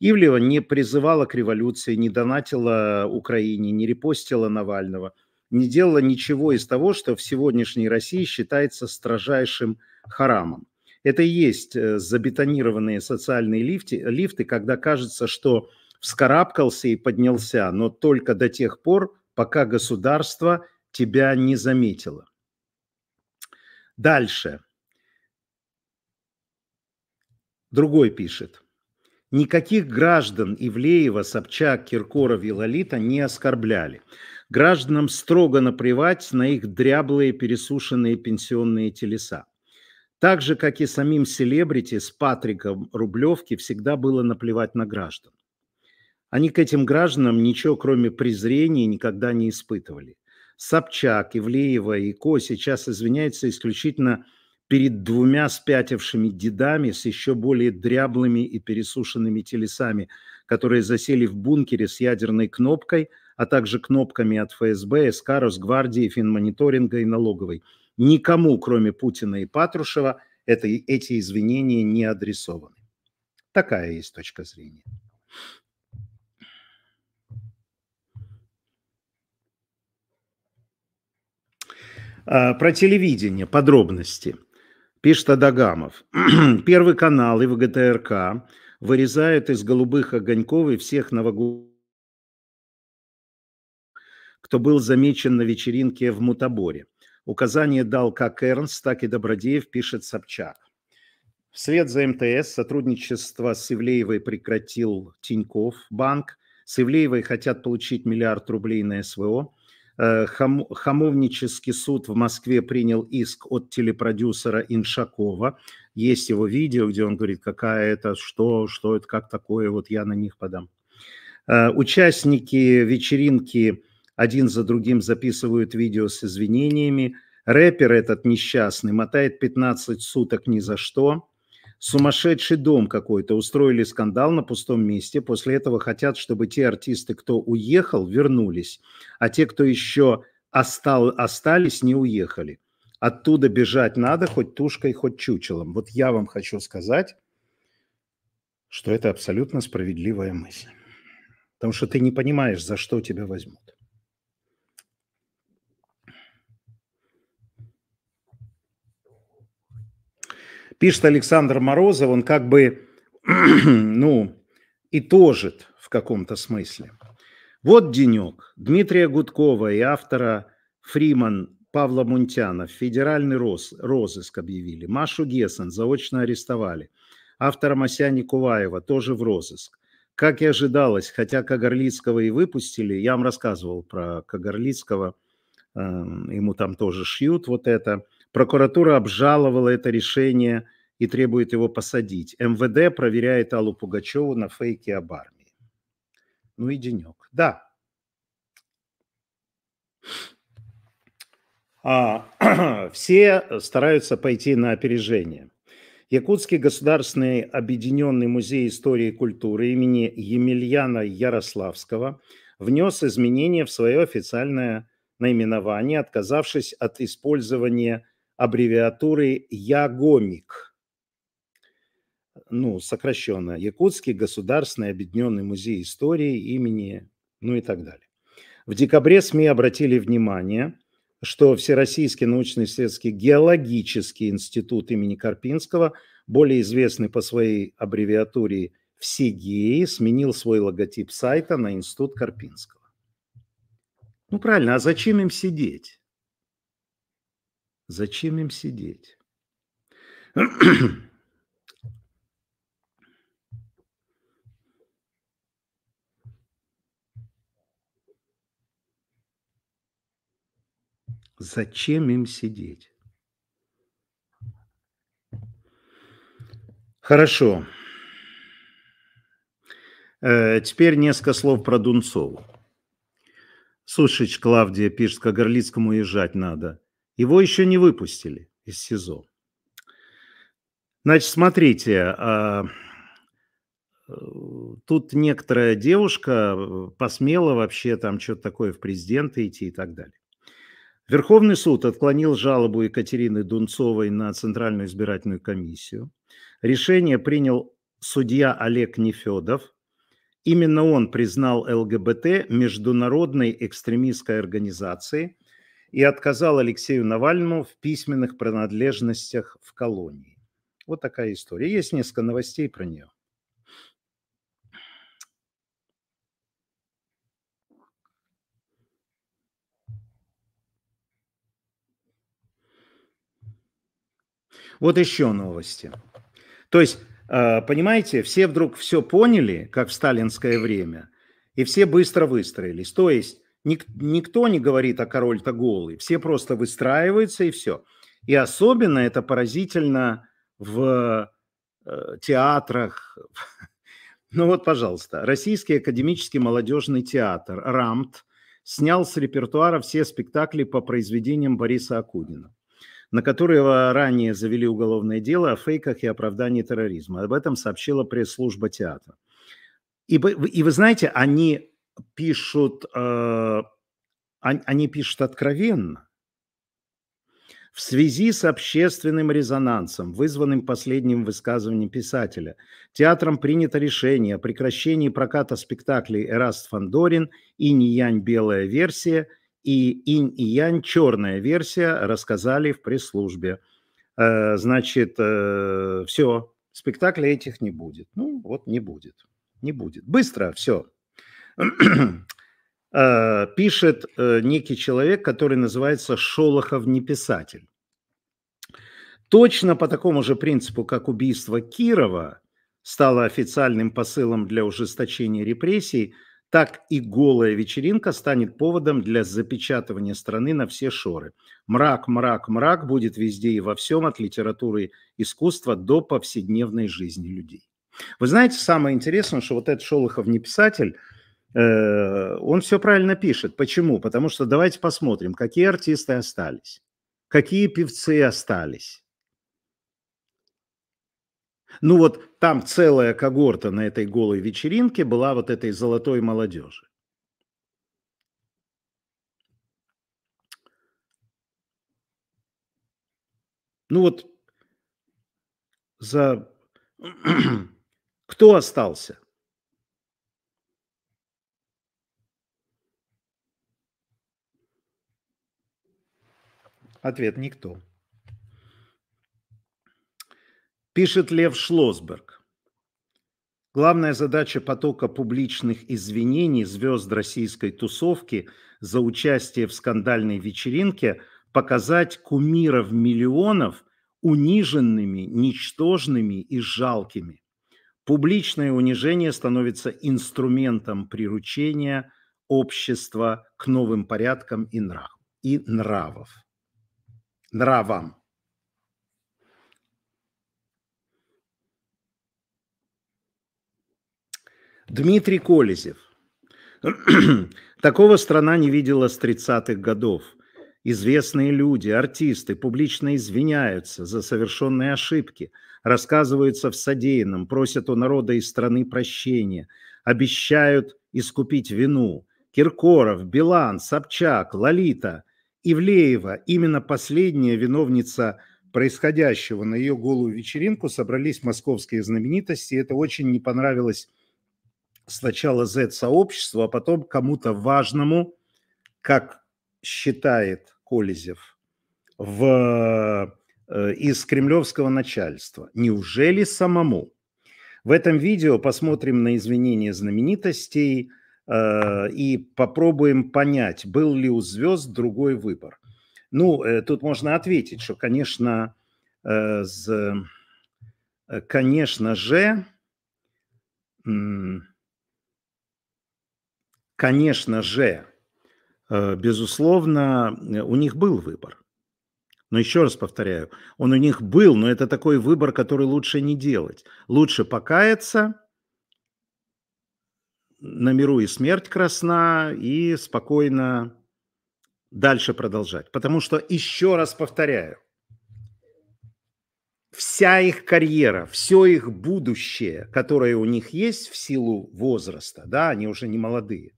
Ивлева не призывала к революции, не донатила Украине, не репостила Навального, не делала ничего из того, что в сегодняшней России считается строжайшим харамом. Это и есть э, забетонированные социальные лифты, лифты, когда кажется, что вскарабкался и поднялся, но только до тех пор, пока государство тебя не заметило. Дальше. Другой пишет. Никаких граждан Ивлеева, Собчак, Киркоров и Лолита не оскорбляли. Гражданам строго наплевать на их дряблые пересушенные пенсионные телеса. Так же, как и самим селебрити с Патриком Рублевки всегда было наплевать на граждан. Они к этим гражданам ничего, кроме презрения, никогда не испытывали. Собчак, Ивлеева и Ко сейчас извиняются исключительно перед двумя спятившими дедами с еще более дряблыми и пересушенными телесами, которые засели в бункере с ядерной кнопкой, а также кнопками от ФСБ, СК, Росгвардии, Финмониторинга и налоговой – Никому, кроме Путина и Патрушева, это, эти извинения не адресованы. Такая есть точка зрения. А, про телевидение, подробности. Пишет Адагамов. [CLEARS THROAT] Первый канал и ВГТРК вырезают из голубых огоньков и всех новогодних кто был замечен на вечеринке в Мутаборе – Указание дал как Эрнст, так и Добродеев, пишет Собчак. Вслед за МТС сотрудничество с Ивлеевой прекратил Тиньков банк. С Ивлеевой хотят получить миллиард рублей на СВО. Э, Хам, хамовнический суд в Москве принял иск от телепродюсера Иншакова. Есть его видео, где он говорит, какая это, что, что это, как такое, вот я на них подам. Э, участники вечеринки один за другим записывают видео с извинениями. Рэпер этот несчастный мотает 15 суток ни за что. Сумасшедший дом какой-то. Устроили скандал на пустом месте. После этого хотят, чтобы те артисты, кто уехал, вернулись. А те, кто еще остал, остались, не уехали. Оттуда бежать надо хоть тушкой, хоть чучелом. Вот я вам хочу сказать, что это абсолютно справедливая мысль. Потому что ты не понимаешь, за что тебя возьмут. пишет Александр Морозов, он как бы, [CLEARS THROAT] ну, итожит в каком-то смысле. Вот денек Дмитрия Гудкова и автора Фриман Павла Мунтяна в федеральный роз, розыск объявили. Машу Гессен заочно арестовали. Автора Масяни Куваева тоже в розыск. Как и ожидалось, хотя Кагарлицкого и выпустили, я вам рассказывал про Кагарлицкого, эм, ему там тоже шьют вот это – Прокуратура обжаловала это решение и требует его посадить. МВД проверяет Аллу Пугачеву на фейке об армии. Ну и денек. Да. А, [CLEARS THROAT] все стараются пойти на опережение. Якутский государственный объединенный музей истории и культуры имени Емельяна Ярославского внес изменения в свое официальное наименование, отказавшись от использования аббревиатурой ЯГОМИК, ну, сокращенно, Якутский государственный объединенный музей истории имени, ну и так далее. В декабре СМИ обратили внимание, что Всероссийский научно-исследовательский геологический институт имени Карпинского, более известный по своей аббревиатуре ВСИГИИ, сменил свой логотип сайта на Институт Карпинского. Ну правильно, а зачем им сидеть? Зачем им сидеть? Зачем им сидеть? Хорошо. Э, теперь несколько слов про Дунцову. Слушай, Клавдия пишет, к Горлицкому езжать надо. Его еще не выпустили из СИЗО. Значит, смотрите, а, э, тут некоторая девушка э, посмела вообще там что-то такое в президенты идти и так далее. Верховный суд отклонил жалобу Екатерины Дунцовой на Центральную избирательную комиссию. Решение принял судья Олег Нефедов. Именно он признал ЛГБТ международной экстремистской организацией – и отказал Алексею Навальному в письменных принадлежностях в колонии. Вот такая история. Есть несколько новостей про нее. Вот еще новости. То есть, а, понимаете, все вдруг все поняли, как в сталинское время, и все быстро выстроились. То есть Ник, никто не говорит, а король-то голый. Все просто выстраиваются и все. И особенно это поразительно в э, театрах. [LAUGHS] Ну вот, пожалуйста, Российский академический молодежный театр «Рамт» снял с репертуара все спектакли по произведениям Бориса Акудина, на которого ранее завели уголовное дело о фейках и оправдании терроризма. Об этом сообщила пресс-служба театра. И, и вы знаете, они пишут, э, они пишут откровенно. В связи с общественным резонансом, вызванным последним высказыванием писателя, театром принято решение о прекращении проката спектаклей «Эраст и «Инь-Янь. Белая версия» и «Инь и Янь. Черная версия» рассказали в пресс-службе. Э, значит, э, все, спектакля этих не будет. Ну, вот не будет. Не будет. Быстро, все. Э, пишет э, некий человек, который называется Шолохов не Точно по такому же принципу, как убийство Кирова стало официальным посылом для ужесточения репрессий, так и голая вечеринка станет поводом для запечатывания страны на все шоры. Мрак, мрак, мрак будет везде и во всем, от литературы искусства до повседневной жизни людей. Вы знаете, самое интересное, что вот этот Шолохов не писатель – Э, он все правильно пишет. Почему? Потому что давайте посмотрим, какие артисты остались, какие певцы остались. Ну вот там целая когорта на этой голой вечеринке была вот этой золотой молодежи. Ну вот за [CLEARS THROAT] кто остался? Ответ – никто. Пишет Лев Шлосберг. Главная задача потока публичных извинений звезд российской тусовки за участие в скандальной вечеринке – показать кумиров миллионов униженными, ничтожными и жалкими. Публичное унижение становится инструментом приручения общества к новым порядкам и, нрав, и нравов нравам. Дмитрий Колезев. [CLEARS THROAT] Такого страна не видела с 30-х годов. Известные люди, артисты публично извиняются за совершенные ошибки, рассказываются в содеянном, просят у народа и страны прощения, обещают искупить вину. Киркоров, Билан, Собчак, Лолита Ивлеева, именно последняя виновница происходящего, на ее голую вечеринку собрались московские знаменитости. Это очень не понравилось сначала Z-сообществу, а потом кому-то важному, как считает Колезев, в, э, из кремлевского начальства. Неужели самому? В этом видео посмотрим на извинения знаменитостей – Э, и попробуем понять, был ли у звезд другой выбор. Ну, э, тут можно ответить, что, конечно, э, конечно же, конечно же, безусловно, у них был выбор. Но еще раз повторяю, он у них был, но это такой выбор, который лучше не делать. Лучше покаяться – на миру и смерть красна, и спокойно дальше продолжать. Потому что, еще раз повторяю, вся их карьера, все их будущее, которое у них есть в силу возраста, да, они уже не молодые,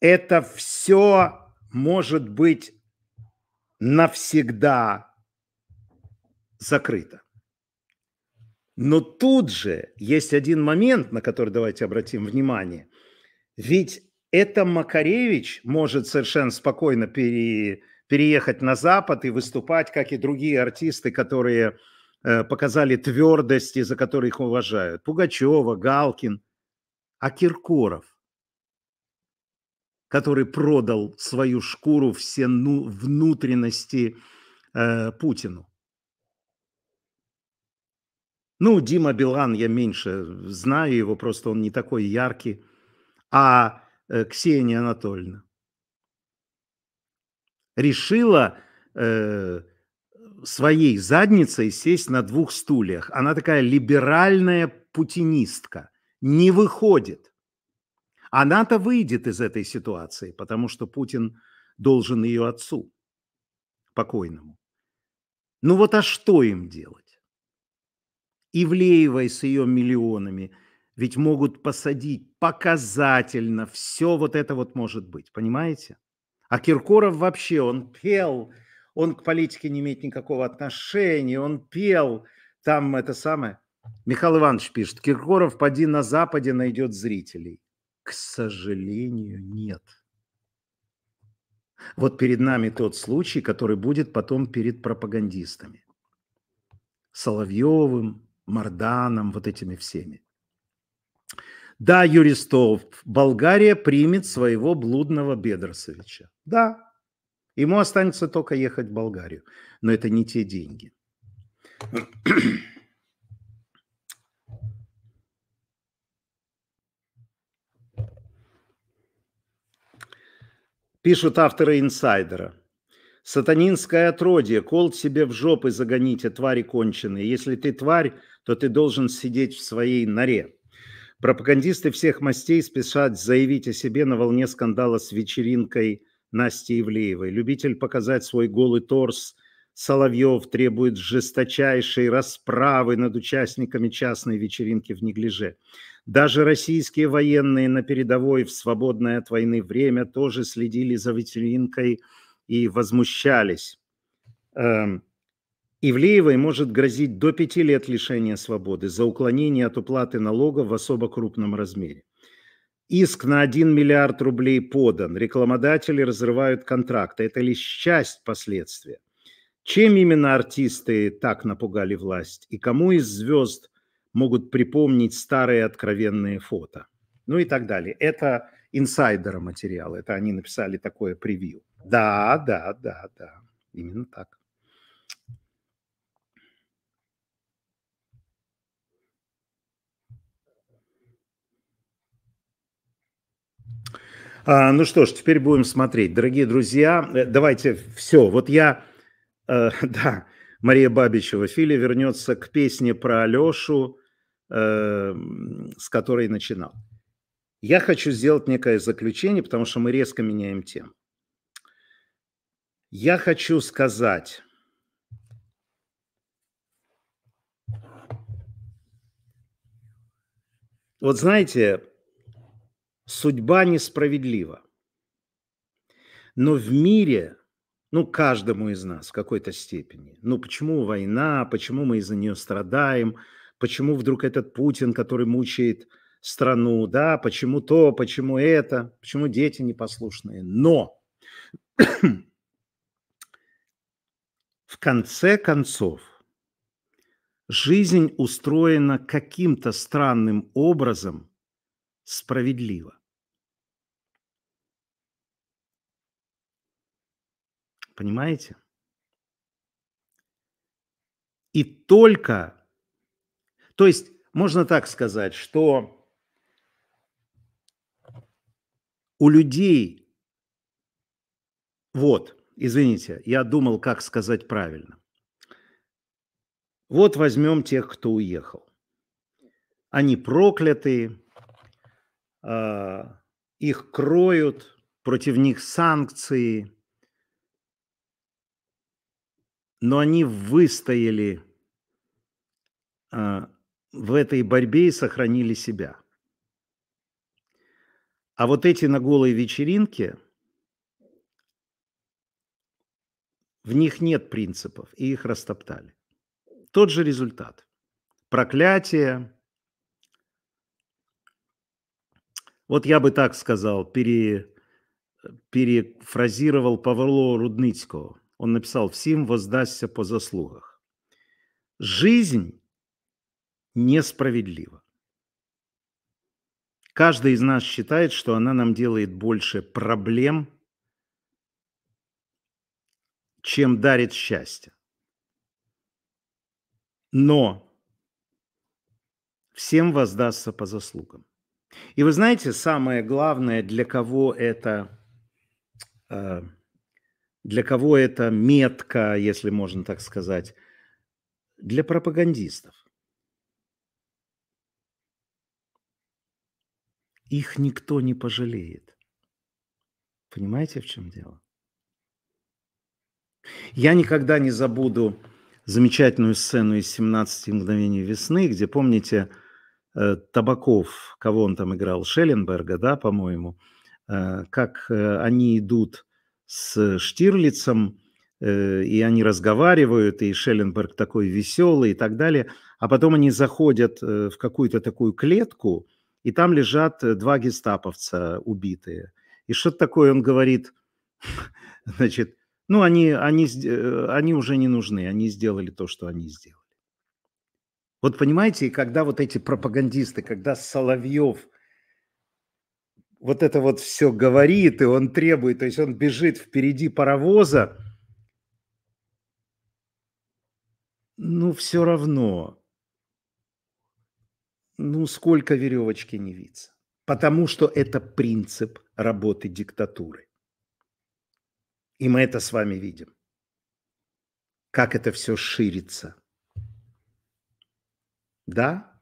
это все может быть навсегда закрыто. Но тут же есть один момент, на который давайте обратим внимание. Ведь это Макаревич может совершенно спокойно пере, переехать на Запад и выступать, как и другие артисты, которые э, показали твердость и за которые их уважают. Пугачева, Галкин, а Киркоров, который продал свою шкуру все ну, внутренности э, Путину. Ну, Дима Билан я меньше знаю его, просто он не такой яркий. А э, Ксения Анатольевна решила э, своей задницей сесть на двух стульях. Она такая либеральная путинистка, не выходит. Она-то выйдет из этой ситуации, потому что Путин должен ее отцу, покойному. Ну вот а что им делать? Ивлеевой с ее миллионами. Ведь могут посадить показательно. Все вот это вот может быть, понимаете? А Киркоров вообще, он пел, он к политике не имеет никакого отношения, он пел там это самое. Михаил Иванович пишет, Киркоров поди на Западе найдет зрителей. К сожалению, нет. Вот перед нами тот случай, который будет потом перед пропагандистами. Соловьевым, Марданом, вот этими всеми. Да, Юристов, Болгария примет своего блудного Бедросовича. Да, ему останется только ехать в Болгарию, но это не те деньги. Пишут авторы инсайдера. Сатанинское отродье, кол себе в жопы загоните, твари конченые. Если ты тварь, то ты должен сидеть в своей норе. Пропагандисты всех мастей спешат заявить о себе на волне скандала с вечеринкой Насти Ивлеевой. Любитель показать свой голый торс Соловьев требует жесточайшей расправы над участниками частной вечеринки в неглиже. Даже российские военные на передовой в свободное от войны время тоже следили за вечеринкой и возмущались. Эм, Ивлеевой может грозить до пяти лет лишения свободы за уклонение от уплаты налога в особо крупном размере. Иск на 1 миллиард рублей подан, рекламодатели разрывают контракты. Это лишь часть последствия. Чем именно артисты так напугали власть? И кому из звезд могут припомнить старые откровенные фото? Ну и так далее. Это инсайдера материал. Это они написали такое превью. Да, да, да, да. Именно так. А, ну что ж, теперь будем смотреть. Дорогие друзья, э, давайте все. Вот я, э, [LAUGHS] да, Мария Бабичева, Филя вернется к песне про Алешу, э, с которой начинал. Я хочу сделать некое заключение, потому что мы резко меняем тему. Я хочу сказать, вот знаете, судьба несправедлива. Но в мире, ну, каждому из нас в какой-то степени, ну, почему война, почему мы из-за нее страдаем, почему вдруг этот Путин, который мучает страну, да, почему то, почему это, почему дети непослушные. Но [CLEARS THROAT] в конце концов жизнь устроена каким-то странным образом справедливо. Понимаете? И только, то есть можно так сказать, что у людей, вот, извините, я думал, как сказать правильно. Вот возьмем тех, кто уехал. Они проклятые, а, их кроют, против них санкции, но они выстояли а, в этой борьбе и сохранили себя. А вот эти на голой вечеринке, в них нет принципов, и их растоптали. Тот же результат. Проклятие. Вот я бы так сказал, пере, перефразировал Павло Рудницкого – он написал, всем воздастся по заслугах. Жизнь несправедлива. Каждый из нас считает, что она нам делает больше проблем, чем дарит счастье. Но всем воздастся по заслугам. И вы знаете, самое главное, для кого это э, для кого это метка, если можно так сказать? Для пропагандистов. Их никто не пожалеет. Понимаете, в чем дело? Я никогда не забуду замечательную сцену из «17 мгновений весны», где, помните, э, Табаков, кого он там играл, Шелленберга, да, по-моему, э, как э, они идут с Штирлицем, э, и они разговаривают, и Шелленберг такой веселый и так далее. А потом они заходят э, в какую-то такую клетку, и там лежат э, два гестаповца убитые. И что-то такое он говорит, [LAUGHS] значит, ну, они, они, они уже не нужны, они сделали то, что они сделали. Вот понимаете, когда вот эти пропагандисты, когда Соловьев – вот это вот все говорит, и он требует, то есть он бежит впереди паровоза, ну все равно, ну сколько веревочки не виться. Потому что это принцип работы диктатуры. И мы это с вами видим. Как это все ширится. Да,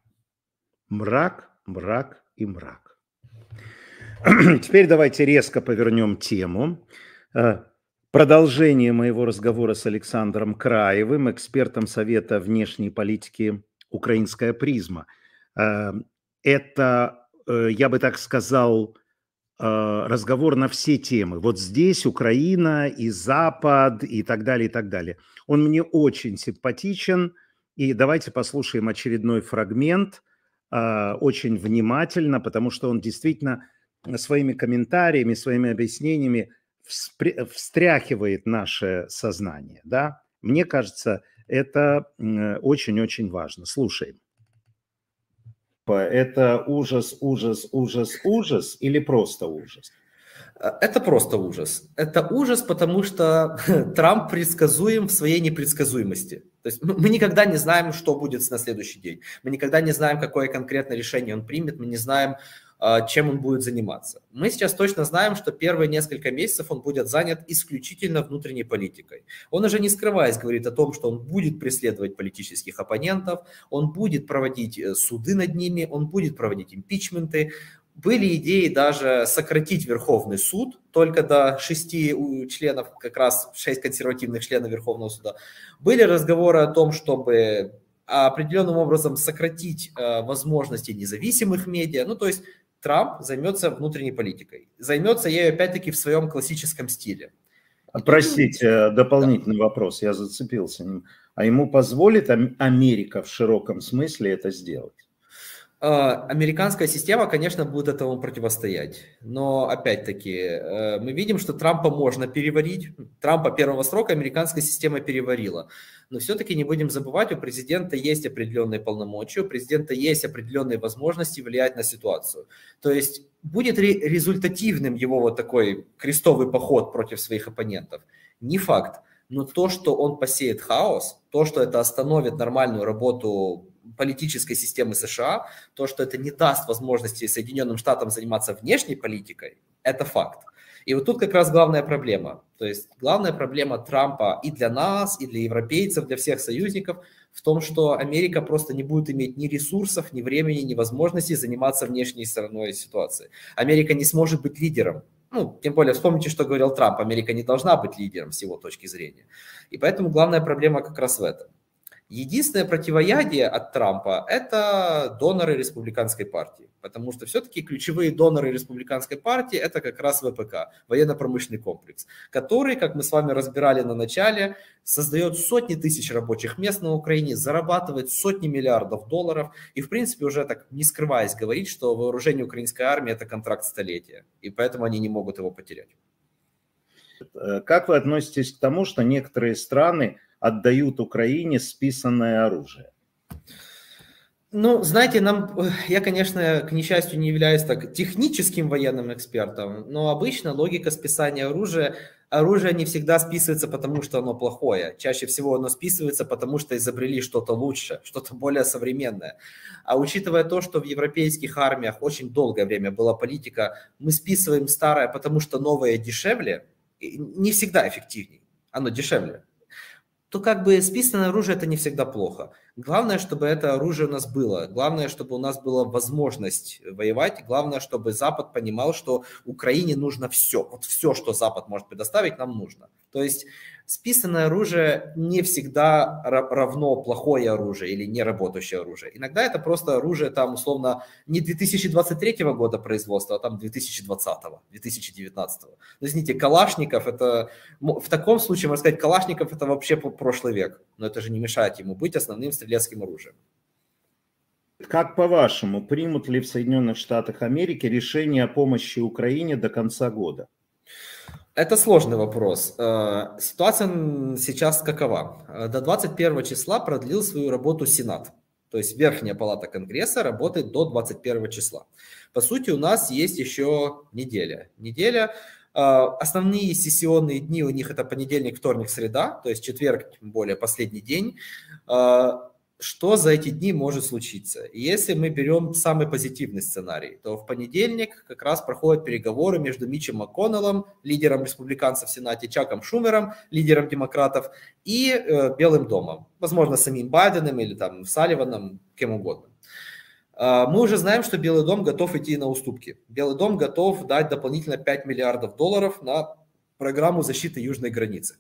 мрак, мрак и мрак. [CLEARS THROAT] Теперь давайте резко повернем тему. Э, продолжение моего разговора с Александром Краевым, экспертом Совета внешней политики «Украинская призма». Э, это, э, я бы так сказал, разговор на все темы. Вот здесь Украина и Запад и так далее, и так далее. Он мне очень симпатичен. И давайте послушаем очередной фрагмент – очень внимательно, потому что он действительно своими комментариями, своими объяснениями встряхивает наше сознание, да? Мне кажется, это очень-очень важно. Слушаем. Типа, это ужас, ужас, ужас, ужас или просто ужас? Э, это просто ужас. Это ужас, потому что [LAUGHS] Трамп предсказуем в своей непредсказуемости. То есть ну, мы никогда не знаем, что будет на следующий день. Мы никогда не знаем, какое конкретное решение он примет. Мы не знаем, а, чем он будет заниматься. Мы сейчас точно знаем, что первые несколько месяцев он будет занят исключительно внутренней политикой. Он уже не скрываясь говорит о том, что он будет преследовать политических оппонентов, он будет проводить э, суды над ними, он будет проводить импичменты. Были идеи даже сократить Верховный суд только до шести членов, как раз шесть консервативных членов Верховного суда. Были разговоры о том, чтобы определенным образом сократить э, возможности независимых медиа. Ну, то есть Трамп займется внутренней политикой. Займется ею опять-таки в своем классическом стиле. Простите, э, дополнительный да. вопрос, я зацепился. А ему позволит Америка в широком смысле это сделать? А, американская система, конечно, будет этому противостоять. Но, опять-таки, э, мы видим, что Трампа можно переварить. Трампа первого срока американская система переварила. Но все-таки не будем забывать, у президента есть определенные полномочия, у президента есть определенные возможности влиять на ситуацию. То есть будет ли результативным его вот такой крестовый поход против своих оппонентов? Не факт. Но то, что он посеет хаос, то, что это остановит нормальную работу политической системы США, то, что это не даст возможности Соединенным Штатам заниматься внешней политикой, это факт. И вот тут как раз главная проблема. То есть главная проблема Трампа и для нас, и для европейцев, для всех союзников в том, что Америка просто не будет иметь ни ресурсов, ни времени, ни возможностей заниматься внешней стороной ситуации. Америка не сможет быть лидером. Ну, тем более, вспомните, что говорил Трамп, Америка не должна быть лидером с его точки зрения. И поэтому главная проблема как раз в этом. Единственное противоядие от Трампа – это доноры республиканской партии, потому что все-таки ключевые доноры республиканской партии – это как раз ВПК, военно-промышленный комплекс, который, как мы с вами разбирали на начале, создает сотни тысяч рабочих мест на Украине, зарабатывает сотни миллиардов долларов и, в принципе, уже так не скрываясь говорить, что вооружение украинской армии – это контракт столетия, и поэтому они не могут его потерять. Э, как вы относитесь к тому, что некоторые страны отдают Украине списанное оружие? Ну, знаете, нам, э, я, конечно, к несчастью, не являюсь так техническим военным экспертом, но обычно логика списания оружия, оружие не всегда списывается, потому что оно плохое. Чаще всего оно списывается, потому что изобрели что-то лучше, [LAUGHS] что-то более современное. А учитывая то, что в европейских армиях очень долгое время была политика, мы списываем старое, потому что новое дешевле, не всегда эффективнее, оно дешевле то как бы списанное оружие это не всегда плохо. Главное, чтобы это оружие у нас было. Главное, чтобы у нас была возможность воевать. Главное, чтобы Запад понимал, что Украине нужно все. Вот все, что Запад может предоставить, нам нужно. То есть списанное оружие не всегда равно плохое оружие или неработающее оружие. Иногда это просто оружие там условно не 2023 года производства, а там 2020, 2019. Ну, извините, Калашников это... В таком случае, можно сказать, Калашников это вообще прошлый век. Но это же не мешает ему быть основным стрелецким оружием. Как по-вашему, примут ли в Соединенных Штатах Америки решение о помощи Украине до конца года? Это сложный вопрос. Э, ситуация сейчас какова? Э, до 21 числа продлил свою работу Сенат. То есть Верхняя палата Конгресса работает до 21 числа. По сути, у нас есть еще неделя. Неделя. Э, основные сессионные дни у них это понедельник, вторник, среда, то есть четверг, тем более последний день что за эти дни может случиться. Если мы берем самый позитивный сценарий, то в понедельник как раз проходят переговоры между Мичем МакКоннеллом, лидером республиканцев в Сенате, Чаком Шумером, лидером демократов, и э, Белым домом. Возможно, самим Байденом или там Салливаном, кем угодно. А, мы уже знаем, что Белый дом готов идти на уступки. Белый дом готов дать дополнительно 5 миллиардов долларов на программу защиты южной границы.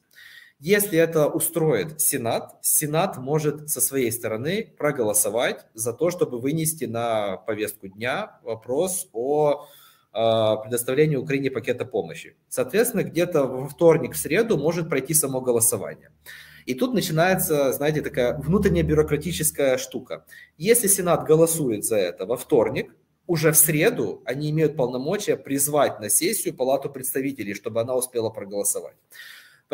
Если это устроит Сенат, Сенат может со своей стороны проголосовать за то, чтобы вынести на повестку дня вопрос о э, предоставлении Украине пакета помощи. Соответственно, где-то во вторник, в среду может пройти само голосование. И тут начинается, знаете, такая внутренняя бюрократическая штука. Если Сенат голосует за это во вторник, уже в среду они имеют полномочия призвать на сессию Палату представителей, чтобы она успела проголосовать.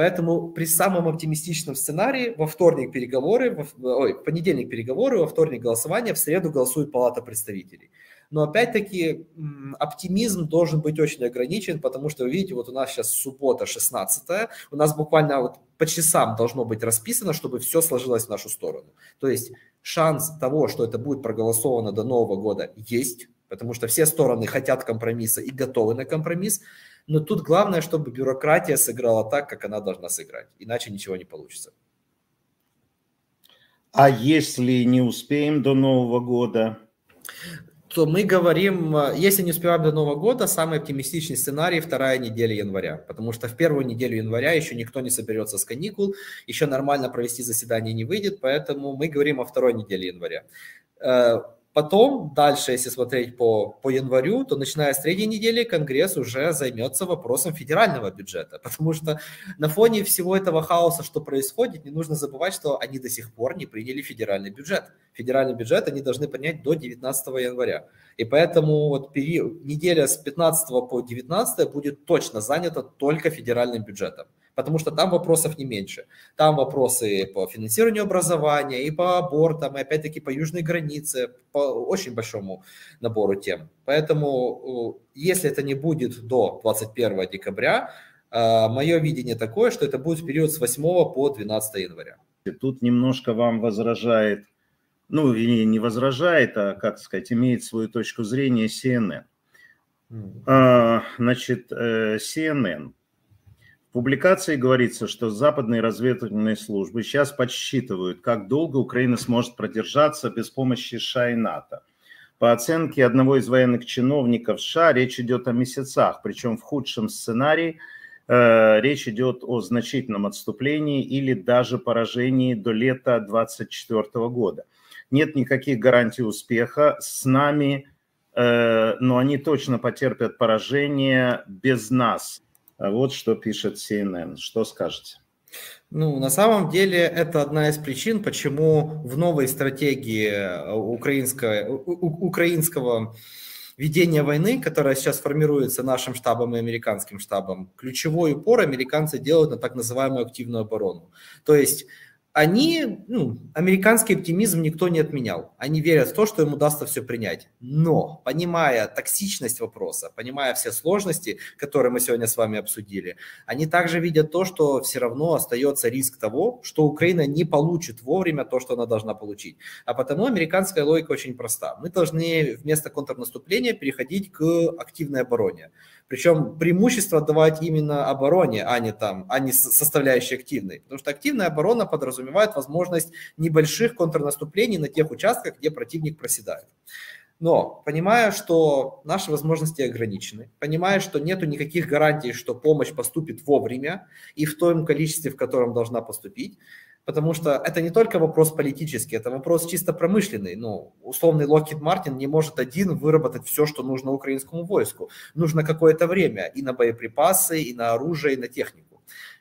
Поэтому при самом оптимистичном сценарии во вторник переговоры, во, э, ой, в понедельник переговоры, во вторник голосование, в среду голосует Палата представителей. Но опять-таки оптимизм должен быть очень ограничен, потому что, вы видите, вот у нас сейчас суббота 16 у нас буквально вот по часам должно быть расписано, чтобы все сложилось в нашу сторону. То есть шанс того, что это будет проголосовано до Нового года, есть, потому что все стороны хотят компромисса и готовы на компромисс. Но тут главное, чтобы бюрократия сыграла так, как она должна сыграть. Иначе ничего не получится. А если не успеем до Нового года? то мы говорим, э, если не успеваем до Нового года, самый оптимистичный сценарий – вторая неделя января. Потому что в первую неделю января еще никто не соберется с каникул, еще нормально провести заседание не выйдет, поэтому мы говорим о второй неделе января. Э, Потом, дальше, если смотреть по, по январю, то начиная с третьей недели Конгресс уже займется вопросом федерального бюджета, [LAUGHS] потому что на фоне всего этого хаоса, что происходит, не нужно забывать, что они до сих пор не приняли федеральный бюджет. Федеральный бюджет они должны принять до 19 января. И поэтому вот период, неделя с 15 по 19 будет точно занята только федеральным бюджетом потому что там вопросов не меньше. Там вопросы по финансированию образования, и по абортам, и опять-таки по южной границе, по очень большому набору тем. Поэтому, если это не будет до 21 декабря, э, мое видение такое, что это будет в период с 8 по 12 января. Тут немножко вам возражает, ну, не возражает, а, как сказать, имеет свою точку зрения CNN. А, значит, CNN э, в публикации говорится, что западные разведывательные службы сейчас подсчитывают, как долго Украина сможет продержаться без помощи США и НАТО. По оценке одного из военных чиновников США, речь идет о месяцах, причем в худшем сценарии э, речь идет о значительном отступлении или даже поражении до лета 2024 года. Нет никаких гарантий успеха. С нами, э, но они точно потерпят поражение без нас. А вот что пишет CNN. Что скажете? Ну, на самом деле, это одна из причин, почему в новой стратегии э, украинского, украинского ведения войны, которая сейчас формируется нашим штабом и американским штабом, ключевой упор американцы делают на так называемую активную оборону. То есть они, ну, американский оптимизм никто не отменял. Они верят в то, что им удастся все принять. Но, понимая токсичность вопроса, понимая все сложности, которые мы сегодня с вами обсудили, они также видят то, что все равно остается риск того, что Украина не получит вовремя то, что она должна получить. А потому американская логика очень проста. Мы должны вместо контрнаступления переходить к активной обороне. Причем преимущество давать именно обороне, а не, там, а не составляющей активной. Потому что активная оборона подразумевает возможность небольших контрнаступлений на тех участках, где противник проседает. Но понимая, что наши возможности ограничены, понимая, что нету никаких гарантий, что помощь поступит вовремя и в том количестве, в котором должна поступить, потому что это не только вопрос политический, это вопрос чисто промышленный. Ну, условный Локхид Мартин не может один выработать все, что нужно украинскому войску. Нужно какое-то время и на боеприпасы, и на оружие, и на технику.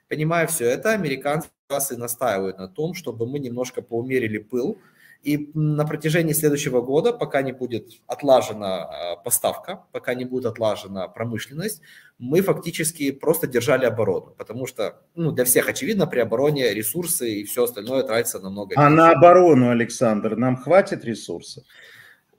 Понимая все это, американцы настаивают на том, чтобы мы немножко поумерили пыл, и на протяжении следующего года, пока не будет отлажена э, поставка, пока не будет отлажена промышленность, мы фактически просто держали оборону, потому что ну, для всех очевидно, при обороне ресурсы и все остальное тратится намного А на оборону, Александр, нам хватит ресурсов?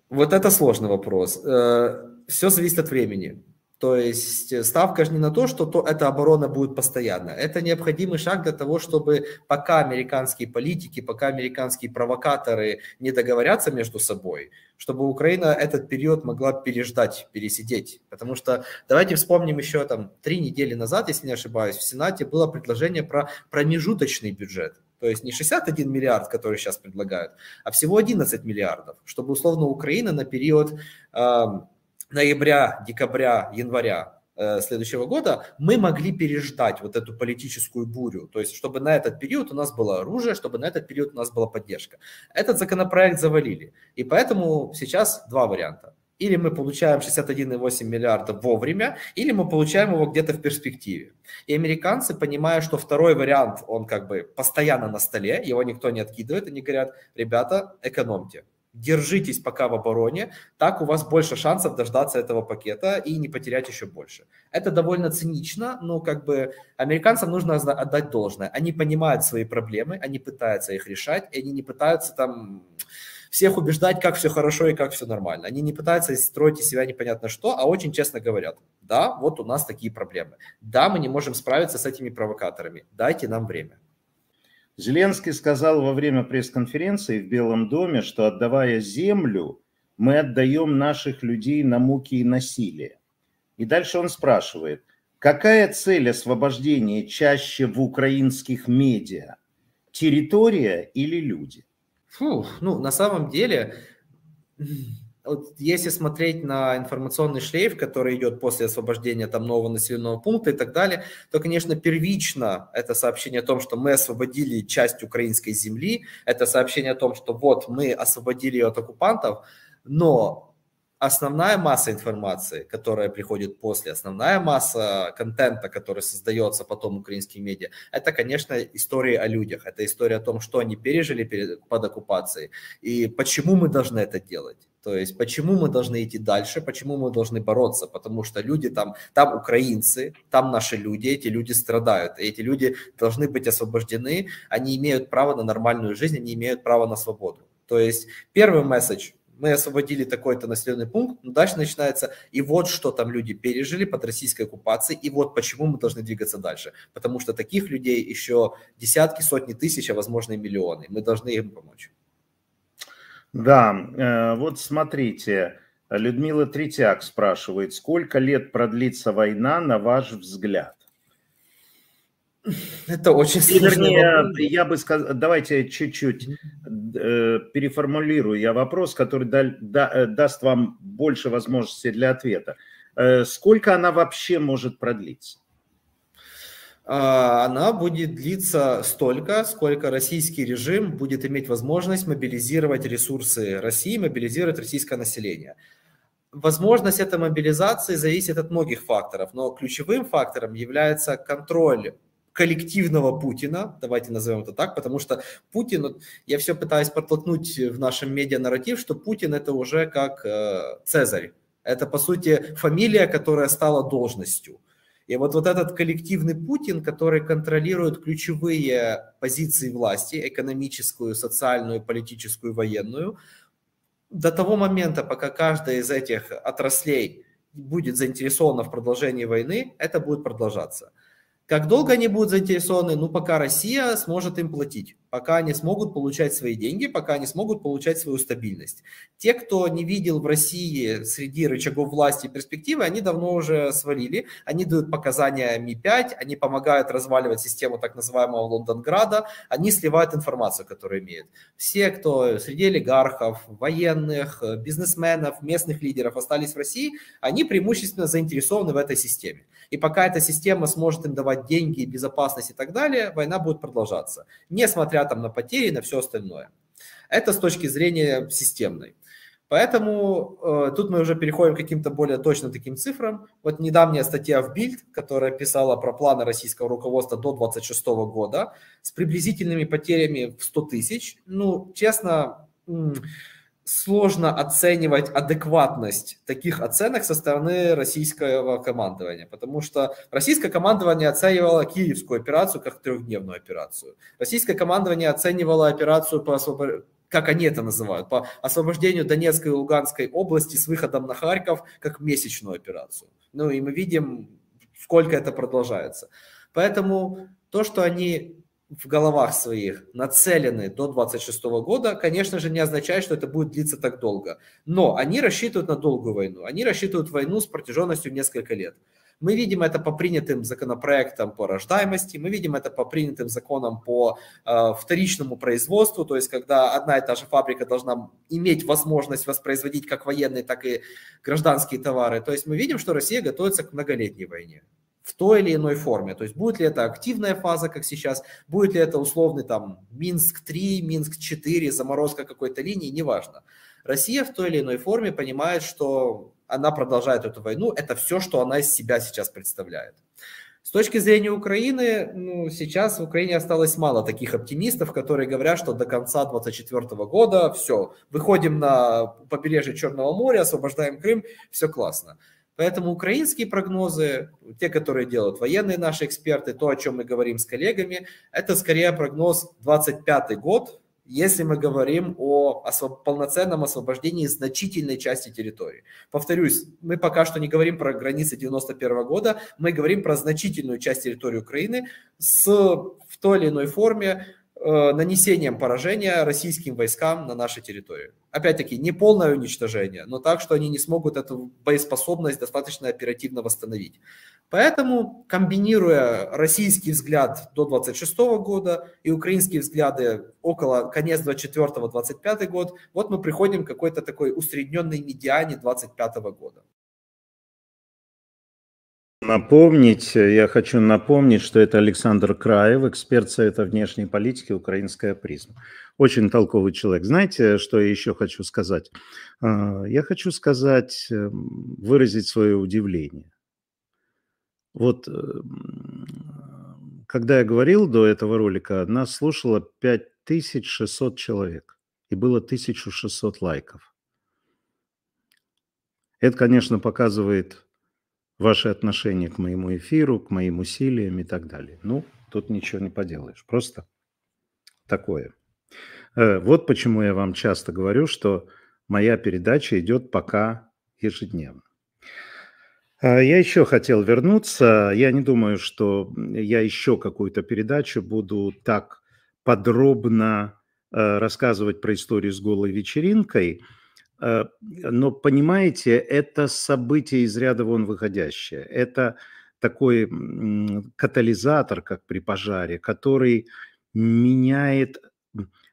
Вот это сложный вопрос. Э, все зависит от времени. То есть э, ставка же не на то, что то, эта оборона будет постоянно. Это необходимый шаг для того, чтобы пока американские политики, пока американские провокаторы не договорятся между собой, чтобы Украина этот период могла переждать, пересидеть. Потому что давайте вспомним еще там три недели назад, если не ошибаюсь, в Сенате было предложение про промежуточный бюджет. То есть не 61 миллиард, который сейчас предлагают, а всего 11 миллиардов, чтобы условно Украина на период... Э, ноября, декабря, января э, следующего года, мы могли переждать вот эту политическую бурю. То есть, чтобы на этот период у нас было оружие, чтобы на этот период у нас была поддержка. Этот законопроект завалили. И поэтому сейчас два варианта. Или мы получаем 61,8 миллиарда вовремя, или мы получаем его где-то в перспективе. И американцы, понимая, что второй вариант, он как бы постоянно на столе, его никто не откидывает, они говорят, ребята, экономьте держитесь пока в обороне, так у вас больше шансов дождаться этого пакета и не потерять еще больше. Это довольно цинично, но как бы американцам нужно отдать должное. Они понимают свои проблемы, они пытаются их решать, и они не пытаются там всех убеждать, как все хорошо и как все нормально. Они не пытаются строить из себя непонятно что, а очень честно говорят, да, вот у нас такие проблемы, да, мы не можем справиться с этими провокаторами, дайте нам время. Зеленский сказал во время пресс-конференции в Белом доме, что отдавая землю, мы отдаем наших людей на муки и насилие. И дальше он спрашивает, какая цель освобождения чаще в украинских медиа? Территория или люди? Фу, ну на самом деле вот если смотреть на информационный шлейф, который идет после освобождения там нового населенного пункта и так далее, то, конечно, первично это сообщение о том, что мы освободили часть украинской земли, это сообщение о том, что вот мы освободили ее от оккупантов, но основная масса информации, которая приходит после, основная масса контента, который создается потом украинскими медиа, это, конечно, истории о людях, это история о том, что они пережили перед, под оккупацией и почему мы должны это делать. То есть почему мы должны идти дальше, почему мы должны бороться, потому что люди там, там украинцы, там наши люди, эти люди страдают, и эти люди должны быть освобождены, они имеют право на нормальную жизнь, они имеют право на свободу. То есть первый месседж мы освободили такой-то населенный пункт, но дальше начинается, и вот что там люди пережили под российской оккупацией, и вот почему мы должны двигаться дальше. Потому что таких людей еще десятки, сотни тысяч, а возможно и миллионы. Мы должны им помочь. Да, э, вот смотрите, Людмила Третьяк спрашивает, сколько лет продлится война, на ваш взгляд? Это очень сложный. Вернее, я бы сказал, давайте чуть-чуть э, переформулирую я вопрос, который да, да, э, даст вам больше возможностей для ответа. Э, сколько она вообще может продлиться? А, она будет длиться столько, сколько российский режим будет иметь возможность мобилизировать ресурсы России, мобилизировать российское население. Возможность этой мобилизации зависит от многих факторов, но ключевым фактором является контроль коллективного Путина, давайте назовем это так, потому что Путин, я все пытаюсь протолкнуть в нашем медиа-нарратив, что Путин это уже как э, Цезарь. Это, по сути, фамилия, которая стала должностью. И вот, вот этот коллективный Путин, который контролирует ключевые позиции власти, экономическую, социальную, политическую, военную, до того момента, пока каждая из этих отраслей будет заинтересована в продолжении войны, это будет продолжаться. Как долго они будут заинтересованы? Ну, пока Россия сможет им платить, пока они смогут получать свои деньги, пока они смогут получать свою стабильность. Те, кто не видел в России среди рычагов власти перспективы, они давно уже свалили. Они дают показания Ми-5, они помогают разваливать систему так называемого Лондонграда, они сливают информацию, которую имеют. Все, кто среди олигархов, военных, бизнесменов, местных лидеров остались в России, они преимущественно заинтересованы в этой системе. И пока эта система сможет им давать деньги, безопасность и так далее, война будет продолжаться, несмотря там на потери, на все остальное. Это с точки зрения системной. Поэтому э, тут мы уже переходим к каким-то более точно таким цифрам. Вот недавняя статья в Bild, которая писала про планы российского руководства до 26 года с приблизительными потерями в 100 тысяч. Ну, честно, сложно оценивать адекватность таких оценок со стороны российского командования, потому что российское командование оценивало киевскую операцию как трехдневную операцию. Российское командование оценивало операцию по освобождению как они это называют, по освобождению Донецкой и Луганской области с выходом на Харьков как месячную операцию. Ну и мы видим, сколько это продолжается. Поэтому то, что они в головах своих нацелены до 26 года, конечно же, не означает, что это будет длиться так долго. Но они рассчитывают на долгую войну. Они рассчитывают войну с протяженностью несколько лет. Мы видим это по принятым законопроектам по рождаемости, мы видим это по принятым законам по э, вторичному производству, то есть когда одна и та же фабрика должна иметь возможность воспроизводить как военные, так и гражданские товары. То есть мы видим, что Россия готовится к многолетней войне в той или иной форме. То есть будет ли это активная фаза, как сейчас, будет ли это условный там Минск-3, Минск-4, заморозка какой-то линии, неважно. Россия в той или иной форме понимает, что она продолжает эту войну, это все, что она из себя сейчас представляет. С точки зрения Украины, ну, сейчас в Украине осталось мало таких оптимистов, которые говорят, что до конца 2024 года все, выходим на побережье Черного моря, освобождаем Крым, все классно. Поэтому украинские прогнозы, те, которые делают военные наши эксперты, то, о чем мы говорим с коллегами, это скорее прогноз 25 год, если мы говорим о освоб... полноценном освобождении значительной части территории. Повторюсь, мы пока что не говорим про границы 91 года, мы говорим про значительную часть территории Украины с в той или иной форме Э, нанесением поражения российским войскам на нашей территории. Опять-таки, не полное уничтожение, но так, что они не смогут эту боеспособность достаточно оперативно восстановить. Поэтому, комбинируя российский взгляд до 26 года и украинские взгляды около конец 24-25 год, вот мы приходим к какой-то такой усредненной медиане 25 года напомнить, я хочу напомнить, что это Александр Краев, эксперт Совета внешней политики «Украинская призма». Очень толковый человек. Знаете, что я еще хочу сказать? А, я хочу сказать, эм, выразить свое удивление. Вот эм, когда я говорил до этого ролика, нас слушало 5600 человек и было 1600 лайков. Это, конечно, показывает ваше отношение к моему эфиру, к моим усилиям и так далее. Ну, тут ничего не поделаешь, просто такое. Э, вот почему я вам часто говорю, что моя передача идет пока ежедневно. А я еще хотел вернуться. Я не думаю, что я еще какую-то передачу буду так подробно э, рассказывать про историю с голой вечеринкой – Э, но понимаете, это событие из ряда вон выходящее. Это такой катализатор, как при пожаре, который меняет,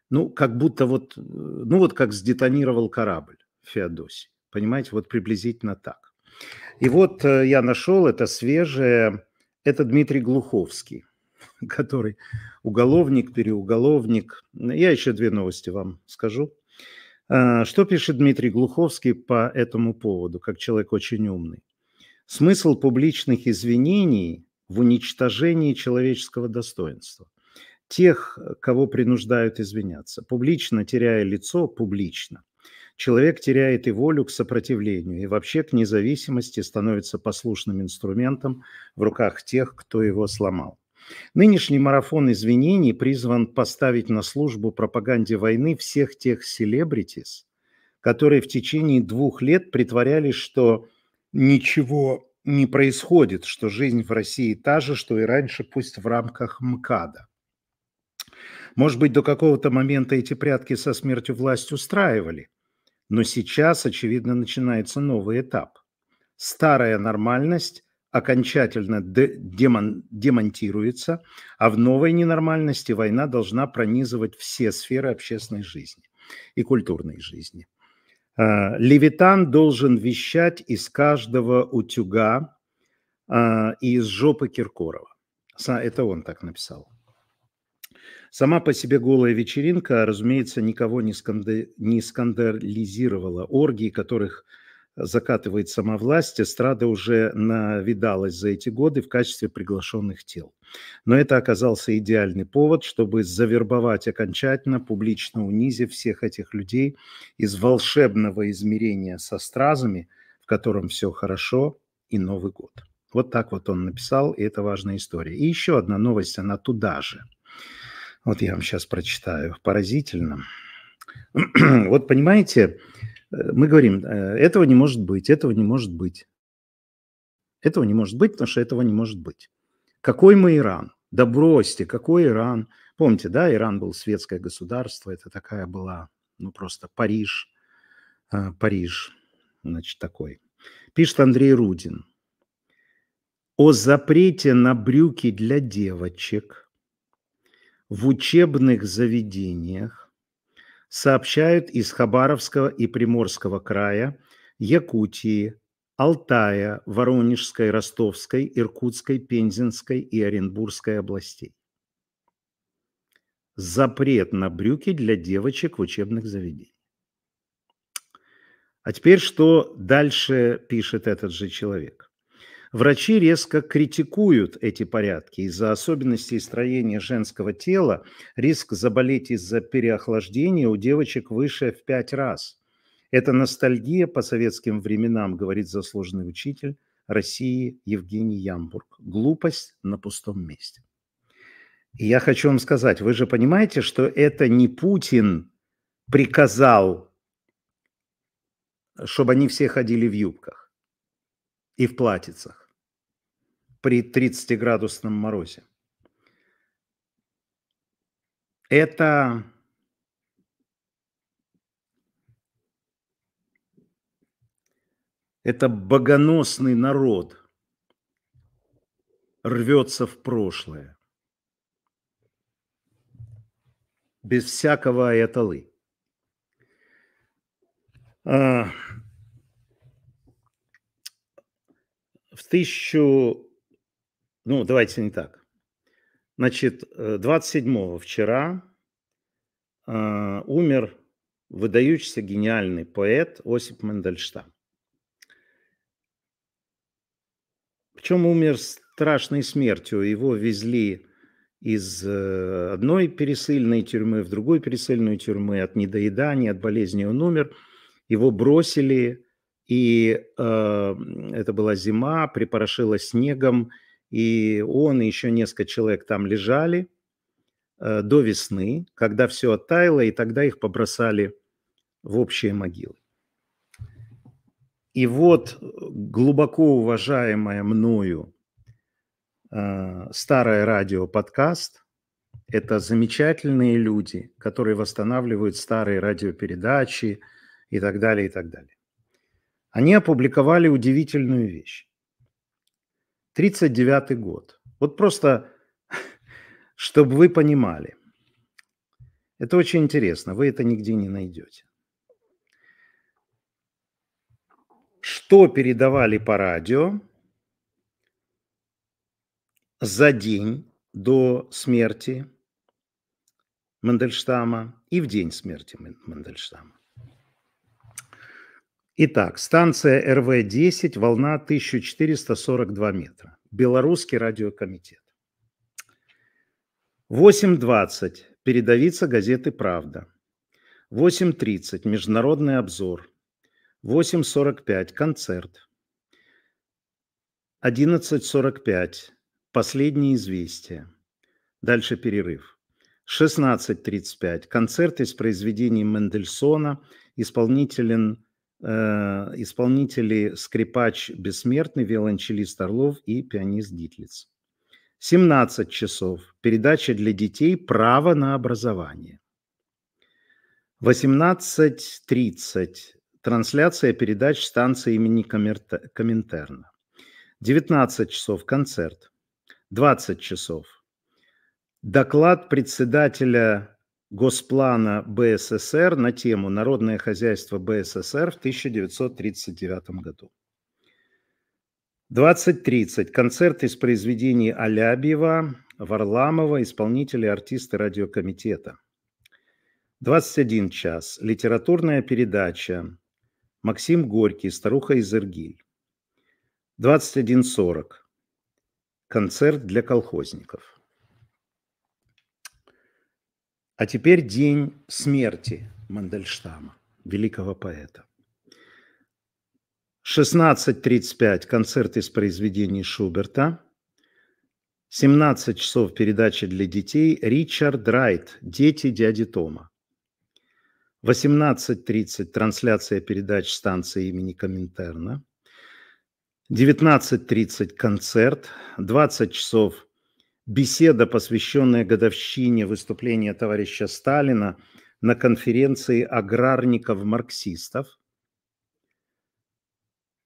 ну, как будто вот, э, ну, вот как сдетонировал корабль Феодосий. Понимаете, вот приблизительно так. И вот э, я нашел это свежее, это Дмитрий Глуховский, [LAUGHS] который уголовник, переуголовник. Я еще две новости вам скажу. А, что пишет Дмитрий Глуховский по этому поводу, как человек очень умный? Смысл публичных извинений в уничтожении человеческого достоинства. Тех, кого принуждают извиняться. Публично теряя лицо, публично. Человек теряет и волю к сопротивлению, и вообще к независимости становится послушным инструментом в руках тех, кто его сломал. Нынешний марафон извинений призван поставить на службу пропаганде войны всех тех селебритис, которые в течение двух лет притворялись, что ничего не происходит, что жизнь в России та же, что и раньше, пусть в рамках МКАДа. Может быть, до какого-то момента эти прятки со смертью власть устраивали, но сейчас, очевидно, начинается новый этап. Старая нормальность окончательно демон- демонтируется, а в новой ненормальности война должна пронизывать все сферы общественной жизни и культурной жизни. А, левитан должен вещать из каждого утюга а, и из жопы Киркорова. Это он так написал. Сама по себе голая вечеринка, разумеется, никого не, сканда... не скандализировала. Оргии, которых закатывает сама власть, эстрада уже навидалась за эти годы в качестве приглашенных тел. Но это оказался идеальный повод, чтобы завербовать окончательно, публично унизив всех этих людей из волшебного измерения со стразами, в котором все хорошо и Новый год. Вот так вот он написал, и это важная история. И еще одна новость, она туда же. Вот я вам сейчас прочитаю. Поразительно. [CLEARS THROAT] вот понимаете, Э, мы говорим, э, этого не может быть, этого не может быть. Этого не может быть, потому что этого не может быть. Какой мы Иран? Да бросьте, какой Иран? Помните, да, Иран был светское государство, это такая была, ну просто Париж, э, Париж, значит, такой. Пишет Андрей Рудин. О запрете на брюки для девочек в учебных заведениях сообщают из Хабаровского и Приморского края, Якутии, Алтая, Воронежской, Ростовской, Иркутской, Пензенской и Оренбургской областей. Запрет на брюки для девочек в учебных заведениях. А теперь что дальше пишет этот же человек? Врачи резко критикуют эти порядки из-за особенностей строения женского тела. Риск заболеть из-за переохлаждения у девочек выше в пять раз. Это ностальгия по советским временам, говорит заслуженный учитель России Евгений Ямбург. Глупость на пустом месте. И я хочу вам сказать, вы же понимаете, что это не Путин приказал, э, чтобы они все ходили в юбках и в платьицах при 30-градусном морозе. Это это богоносный народ рвется в прошлое. Без всякого айталы. А, в тысячу... Ну, давайте не так. Значит, 27-го э, вчера э, умер выдающийся гениальный поэт Осип Мендельштам. Причем умер страшной смертью. Его везли из э, одной пересыльной тюрьмы в другую пересыльную тюрьму от недоедания, от болезни он умер. Его бросили и э, это была зима, припорошило снегом, и он и еще несколько человек там лежали э, до весны, когда все оттаяло, и тогда их побросали в общие могилы. И вот э, глубоко уважаемая мною э, старое радио подкаст – это замечательные люди, которые восстанавливают старые радиопередачи и так далее, и так далее. Они опубликовали удивительную вещь. 39 год. Вот просто, [LAUGHS] чтобы вы понимали. Это очень интересно, вы это нигде не найдете. Что передавали по радио за день до смерти Мандельштама и в день смерти Мандельштама? Итак, станция РВ-10, волна 1442 метра. Белорусский радиокомитет. 8.20. Передовица газеты «Правда». 8.30. Международный обзор. 8.45. Концерт. 11.45. Последние известия. Дальше перерыв. 16.35. Концерт из произведений Мендельсона. Исполнителен Э, исполнители скрипач Бессмертный, виолончелист Орлов и пианист Дитлиц. 17 часов. Передача для детей «Право на образование». 18.30. Трансляция передач станции имени Коминтерна. 19 часов. Концерт. 20 часов. Доклад председателя Госплана БССР на тему «Народное хозяйство БССР в 1939 году». 20.30. Концерт из произведений Алябьева, Варламова, исполнители артисты радиокомитета. 21 час. Литературная передача. Максим Горький, старуха из Иргиль. 21.40. Концерт для колхозников. А теперь день смерти Мандельштама, великого поэта. 16.35 концерт из произведений Шуберта. 17 часов передача для детей Ричард Райт «Дети дяди Тома». 18.30 трансляция передач станции имени Коминтерна. 19.30 концерт. 20 часов беседа, посвященная годовщине выступления товарища Сталина на конференции аграрников-марксистов.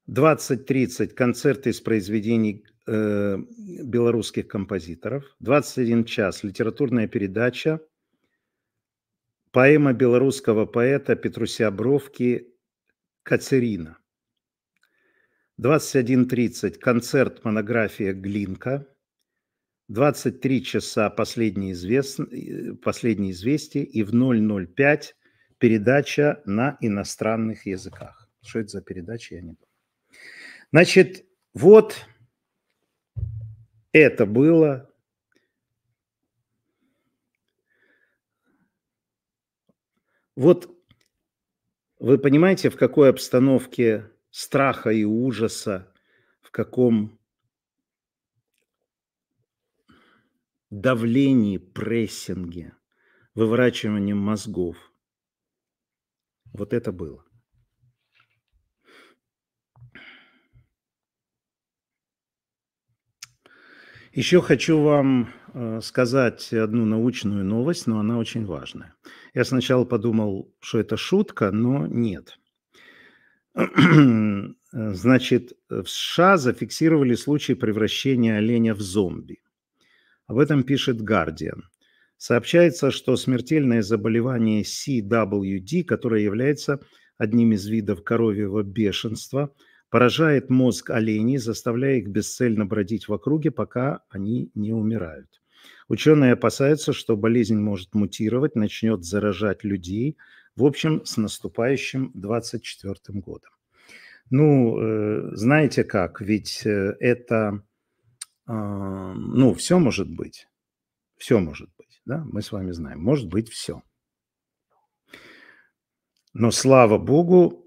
20.30 концерты из произведений э, белорусских композиторов. 21 час литературная передача. Поэма белорусского поэта Петруся Бровки «Катерина». 21.30 концерт монография «Глинка». 23 часа последние, извест... Э, последние известия и в 0.05 передача на иностранных языках. Что это за передача, я не помню. Значит, вот это было Вот вы понимаете, в какой обстановке страха и ужаса, в каком давлении, прессинге, выворачивании мозгов. Вот это было. Еще хочу вам э, сказать одну научную новость, но она очень важная. Я сначала подумал, что это шутка, но нет. [CLEARS THROAT] Значит, в США зафиксировали случай превращения оленя в зомби – об этом пишет Guardian. Сообщается, что смертельное заболевание CWD, которое является одним из видов коровьего бешенства, поражает мозг оленей, заставляя их бесцельно бродить в округе, пока они не умирают. Ученые опасаются, что болезнь может мутировать, начнет заражать людей. В общем, с наступающим 24 годом. Ну, э, знаете как, ведь э, это а, ну, все может быть. Все может быть, да, мы с вами знаем. Может быть все. Но слава богу,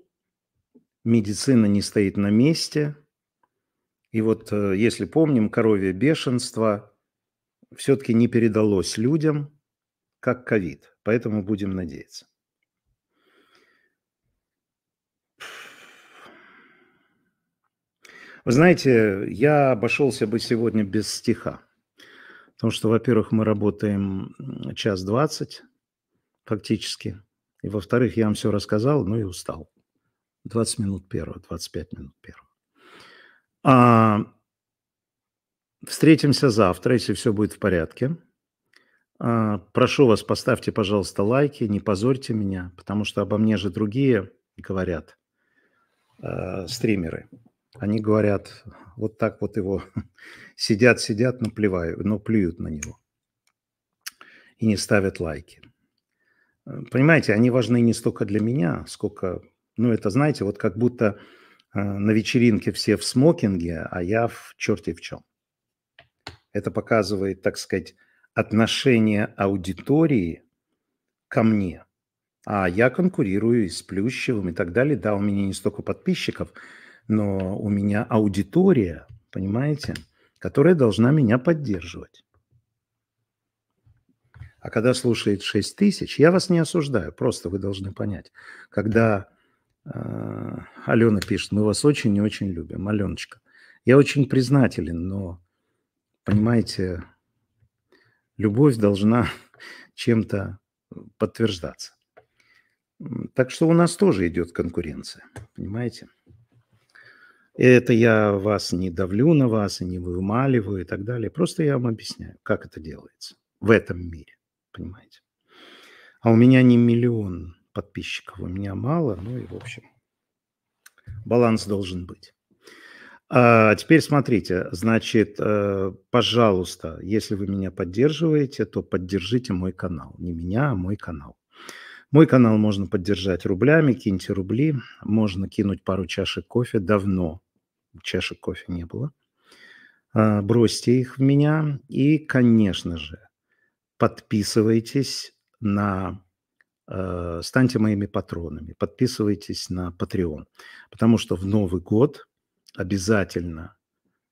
медицина не стоит на месте. И вот, э, если помним, коровье бешенство все-таки не передалось людям, как ковид. Поэтому будем надеяться. Вы знаете, я обошелся бы сегодня без стиха. Потому что, во-первых, мы работаем час двадцать фактически. И, во-вторых, я вам все рассказал, ну и устал. 20 минут первого, 25 минут первого. А, встретимся завтра, если все будет в порядке. А, прошу вас, поставьте, пожалуйста, лайки, не позорьте меня, потому что обо мне же другие говорят, а, стримеры они говорят, вот так вот его [LAUGHS] сидят, сидят, но, плевают, но плюют на него и не ставят лайки. Э, понимаете, они важны не столько для меня, сколько, ну это, знаете, вот как будто э, на вечеринке все в смокинге, а я в черте в чем. Это показывает, так сказать, отношение аудитории ко мне. А я конкурирую и с Плющевым и так далее. Да, у меня не столько подписчиков – но у меня аудитория, понимаете, которая должна меня поддерживать. А когда слушает 6 тысяч, я вас не осуждаю, просто вы должны понять. Когда э, Алена пишет, мы вас очень и очень любим, Аленочка. Я очень признателен, но, понимаете, любовь должна [LAUGHS] чем-то подтверждаться. Так что у нас тоже идет конкуренция, понимаете? Это я вас не давлю на вас и не вымаливаю и так далее. Просто я вам объясняю, как это делается в этом мире, понимаете. А у меня не миллион подписчиков, у меня мало, ну и в общем баланс должен быть. А теперь смотрите, значит, э, пожалуйста, если вы меня поддерживаете, то поддержите мой канал. Не меня, а мой канал. Мой канал можно поддержать рублями, киньте рубли, можно кинуть пару чашек кофе. Давно чашек кофе не было. А, бросьте их в меня. И, конечно же, подписывайтесь на э, станьте моими патронами, подписывайтесь на Patreon, потому что в Новый год обязательно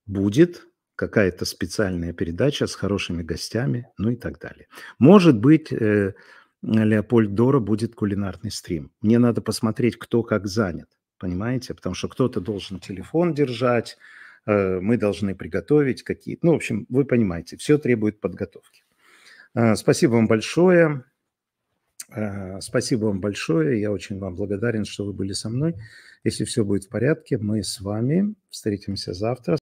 будет какая-то специальная передача с хорошими гостями, ну и так далее. Может быть, э, Леопольд Дора будет кулинарный стрим. Мне надо посмотреть, кто как занят понимаете? Потому что кто-то должен телефон держать, э, мы должны приготовить какие-то... Ну, в общем, вы понимаете, все требует подготовки. Э, спасибо вам большое. Э, спасибо вам большое. Я очень вам благодарен, что вы были со мной. Если все будет в порядке, мы с вами встретимся завтра.